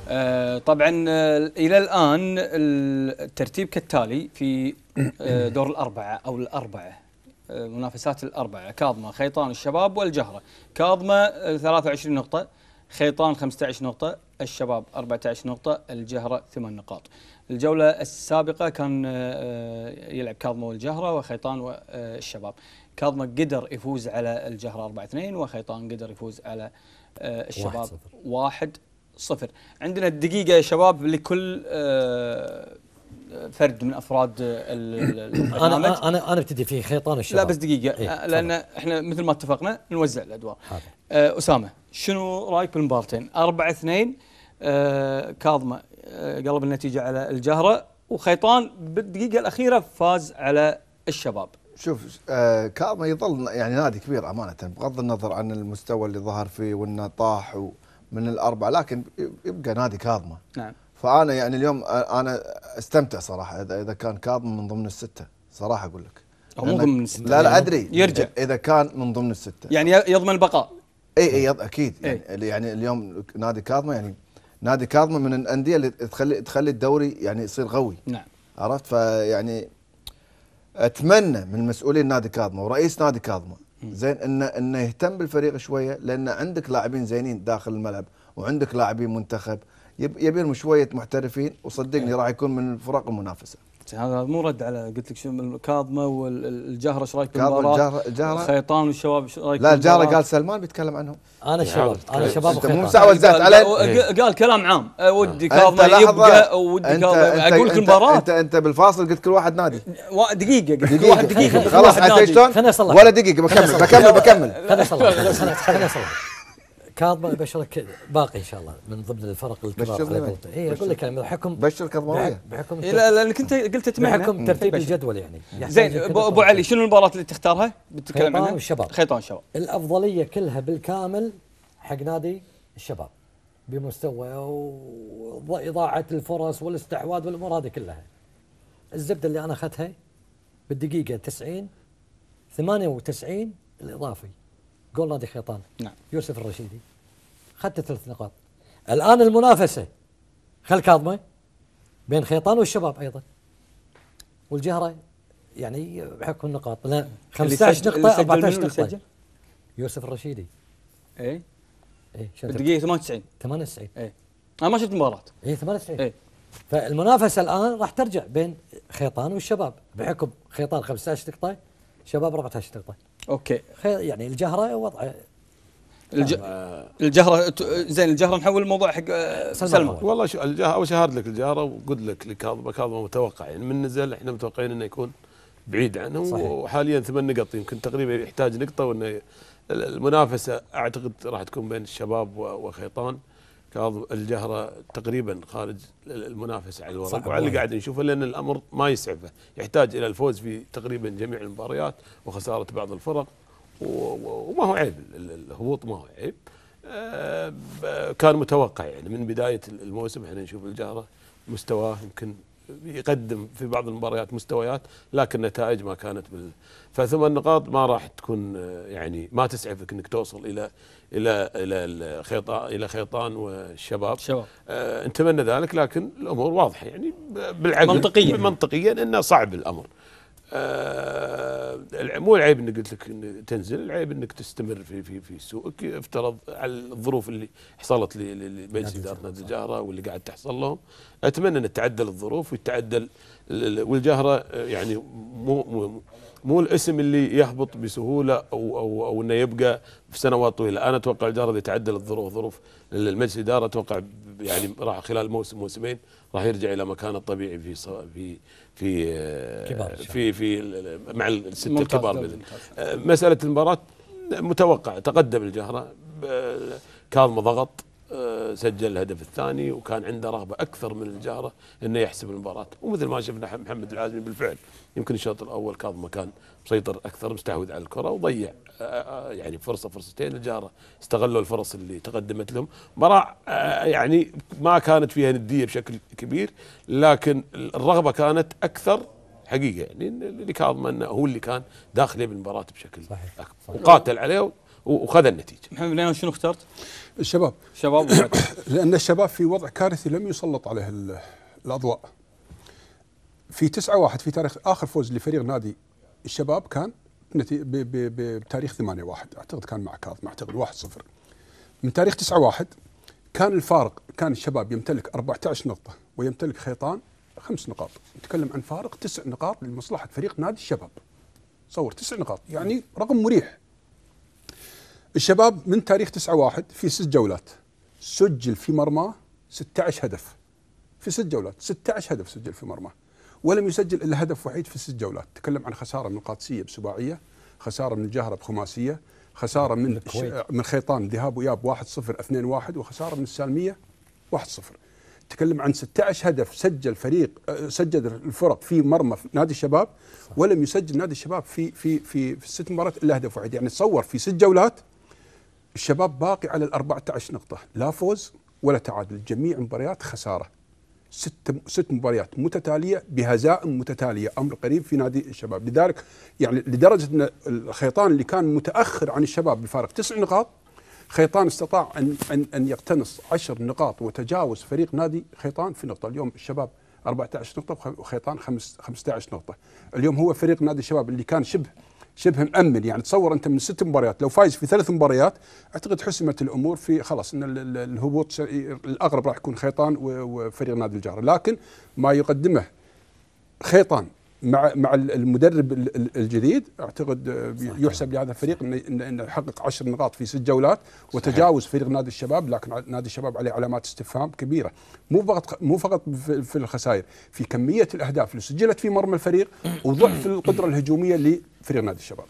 آه، طبعا آه، الى الان الترتيب كالتالي في آه، دور الاربعه او الاربعه المنافسات الأربعة كاظمة خيطان الشباب والجهرة كاظمة 23 نقطة خيطان 15 نقطة الشباب 14 نقطة الجهرة 8 نقاط الجولة السابقة كان آه، آه، يلعب كاظمة والجهرة وخيطان والشباب كاظمة قدر يفوز على الجهرة 4 2 وخيطان قدر يفوز على آه، الشباب 1 0 عندنا الدقيقة يا شباب لكل فرد من افراد انا انا انا ابتدي في خيطان الشباب لا بس دقيقه إيه؟ آه، لان احنا مثل ما اتفقنا نوزع الادوار آه اسامه شنو رايك بالمبارتين 4 2 آه كاظمه آه قلب النتيجه على الجهره وخيطان بالدقيقه الاخيره فاز على الشباب شوف آه كاظمه يظل يعني نادي كبير امانه بغض النظر عن المستوى اللي ظهر فيه وانه طاح من الاربعه لكن يبقى نادي كاظمه نعم فانا يعني اليوم انا استمتع صراحه اذا اذا كان كاب من ضمن السته صراحه اقول لك او مو ضمن السته لا لا يعني ادري يرجع اذا كان من ضمن السته يعني يضمن البقاء اي اي اكيد يعني, أي. يعني اليوم نادي كاظمه يعني نادي كاظمه من الانديه اللي تخلي تخلي الدوري يعني يصير قوي نعم عرفت فيعني اتمنى من مسؤولين نادي كاظمه ورئيس نادي كاظمه زين انه انه يهتم بالفريق شويه لان عندك لاعبين زينين داخل الملعب وعندك لاعبين منتخب يبي لهم شويه محترفين وصدقني راح يكون من الفرق المنافسه هذا مو رد على قلت لك شو كاظمه والجهره ايش رايك بالمباراه؟ الجهره خيطان والشباب ايش رايك لا الجهره قال سلمان بيتكلم عنهم انا الشباب انا الشباب انت مو مسعوزات علي إيه. قال كلام عام أه، ودي كاظمه يبقى ودي كاظمه اقول لك المباراه انت انت بالفاصل قلت كل واحد نادي دقيقه قلت كل واحد دقيقه خلاص عرفت شلون؟ ولا دقيقه بكمل بكمل بكمل خليني اصلح خليني اصلح كاظم بشرك باقي ان شاء الله من ضمن الفرق الكبار اي اقول لك يعني بحكم بشر كاظماويه بحكم إيه لا لانك انت قلت تمحك بحكم يعني. ترتيب الجدول يعني زين ابو علي شنو المباراه اللي تختارها؟ بتتكلم عنها؟ الشباب خيطان الشباب الافضليه كلها بالكامل حق نادي الشباب بمستوى واضاعه الفرص والاستحواذ والامور هذه كلها الزبده اللي انا اخذتها بالدقيقه 90 98 الاضافي جول نادي خيطان نعم يوسف الرشيدي خدت ثلاث نقاط الان المنافسه خل كاظمه بين خيطان والشباب ايضا والجهره يعني بحكم النقاط لا 15 نقطه 14 نقطه يوسف الرشيدي اي اي دقيقه 98 98 اي انا ما شفت المباراه اي 98 اي فالمنافسه الان راح ترجع بين خيطان والشباب بحكم خيطان 15 نقطه شباب 14 نقطه اوكي يعني الجهره وضعه الج... آه. الجهره زين الجهره نحول الموضوع حق آه، سلمى, والله شو الجهره اول شيء هارد لك الجهره وقلت لك لكاظمة كاظمه متوقع يعني من نزل احنا متوقعين انه يكون بعيد عنه صحيح. وحاليا ثمان نقط يمكن تقريبا يحتاج نقطه وانه المنافسه اعتقد راح تكون بين الشباب وخيطان كاظم الجهرة تقريبا خارج المنافسة على الورق وعلى اللي قاعد نشوفه لأن الأمر ما يسعفه يحتاج إلى الفوز في تقريبا جميع المباريات وخسارة بعض الفرق وما هو عيب الهبوط ما هو عيب آه، كان متوقع يعني من بداية الموسم احنا نشوف الجهرة مستواه يمكن يقدم في بعض المباريات مستويات لكن نتائج ما كانت بال فثمان نقاط ما راح تكون آه، يعني ما تسعفك انك توصل الى الى الى الخيطان الى خيطان والشباب آه نتمنى ذلك لكن الامور واضحه يعني بالعقل منطقيا منطقيا انه صعب الامر آه مو العيب انك قلت لك إن تنزل العيب انك تستمر في في في سوقك افترض على الظروف اللي حصلت لمجلس اداره نادي الجهره واللي قاعد تحصل لهم اتمنى ان تعدل الظروف ويتعدل والجهره آه، يعني مو, مو مو الاسم اللي يهبط بسهوله او او او انه يبقى في سنوات طويله، انا اتوقع الجهره اذا تعدلت الظروف ظروف المجلس الاداره اتوقع يعني راح خلال موسم موسمين راح يرجع الى مكانه الطبيعي في في في آه، في في مع السته الكبار باذن آه، مساله المباراه متوقع تقدم الجهره كاظم ضغط سجل الهدف الثاني وكان عنده رغبه اكثر من الجاره انه يحسب المباراه ومثل ما شفنا محمد العازمي بالفعل يمكن الشوط الاول كاظم كان مسيطر اكثر مستحوذ على الكره وضيع آه، آه، يعني فرصه فرصتين الجاره استغلوا الفرص اللي تقدمت لهم مباراه آه، يعني ما كانت فيها نديه بشكل كبير لكن الرغبه كانت اكثر حقيقه يعني اللي كاظم انه هو اللي كان داخل بالمباراه بشكل صحيح. اكبر وقاتل عليه وخذ النتيجه. محمد بن شنو اخترت؟ الشباب الشباب لان الشباب في وضع كارثي لم يسلط عليه الاضواء. في 9 1 في تاريخ اخر فوز لفريق نادي الشباب كان بتاريخ 8 1 اعتقد كان مع كاظم اعتقد 1 0 من تاريخ 9 1 كان الفارق كان الشباب يمتلك 14 نقطه ويمتلك خيطان خمس نقاط نتكلم عن فارق تسع نقاط لمصلحه فريق نادي الشباب تصور تسع نقاط يعني رقم مريح الشباب من تاريخ 9 1 في ست جولات سجل في مرماه 16 هدف في ست جولات 16 هدف سجل في مرماه ولم يسجل الا هدف وحيد في ست جولات تكلم عن خساره من القادسيه بسباعيه خساره من الجهره بخماسيه خساره من من خيطان ذهاب واياب 1-0 2-1 وخساره من السالميه 1-0 تكلم عن 16 هدف سجل فريق آه، سجل الفرق في مرمى في نادي الشباب ولم يسجل نادي الشباب في في في, في الست مباريات الا هدف واحد يعني تصور في ست جولات الشباب باقي على ال 14 نقطة لا فوز ولا تعادل جميع مباريات خسارة ست ست مباريات متتالية بهزائم متتالية أمر قريب في نادي الشباب لذلك يعني لدرجة أن الخيطان اللي كان متأخر عن الشباب بفارق تسع نقاط خيطان استطاع أن, أن, أن يقتنص عشر نقاط وتجاوز فريق نادي خيطان في نقطة اليوم الشباب 14 نقطة وخيطان 15 نقطة اليوم هو فريق نادي الشباب اللي كان شبه شبه مأمن يعني تصور أنت من ست مباريات لو فايز في ثلاث مباريات أعتقد حسمت الأمور في خلاص أن الهبوط الأغرب راح يكون خيطان وفريق نادي الجار لكن ما يقدمه خيطان مع مع المدرب الجديد اعتقد آه، يحسب لهذا الفريق انه يحقق عشر نقاط في ست جولات وتجاوز صحيح. فريق نادي الشباب لكن نادي الشباب عليه علامات استفهام كبيره مو فقط مو فقط في الخسائر في كميه الاهداف اللي سجلت في مرمى الفريق وضعف القدره الهجوميه لفريق نادي الشباب.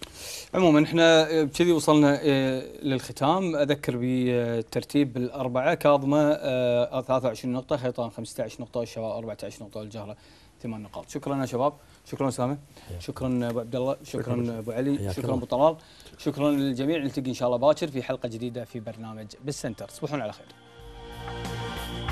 عموما احنا آه، كذي وصلنا آه، للختام اذكر بترتيب الاربعه كاظمه 23 نقطه خيطان 15 نقطه والشباب 14 نقطه والجهره ثمان نقاط شكرا يا شباب شكرا اسامه شكرا ابو عبد الله شكرا ابو علي شكرا ابو طلال شكرا للجميع نلتقي ان شاء الله باكر في حلقه جديده في برنامج بالسنتر تصبحون على خير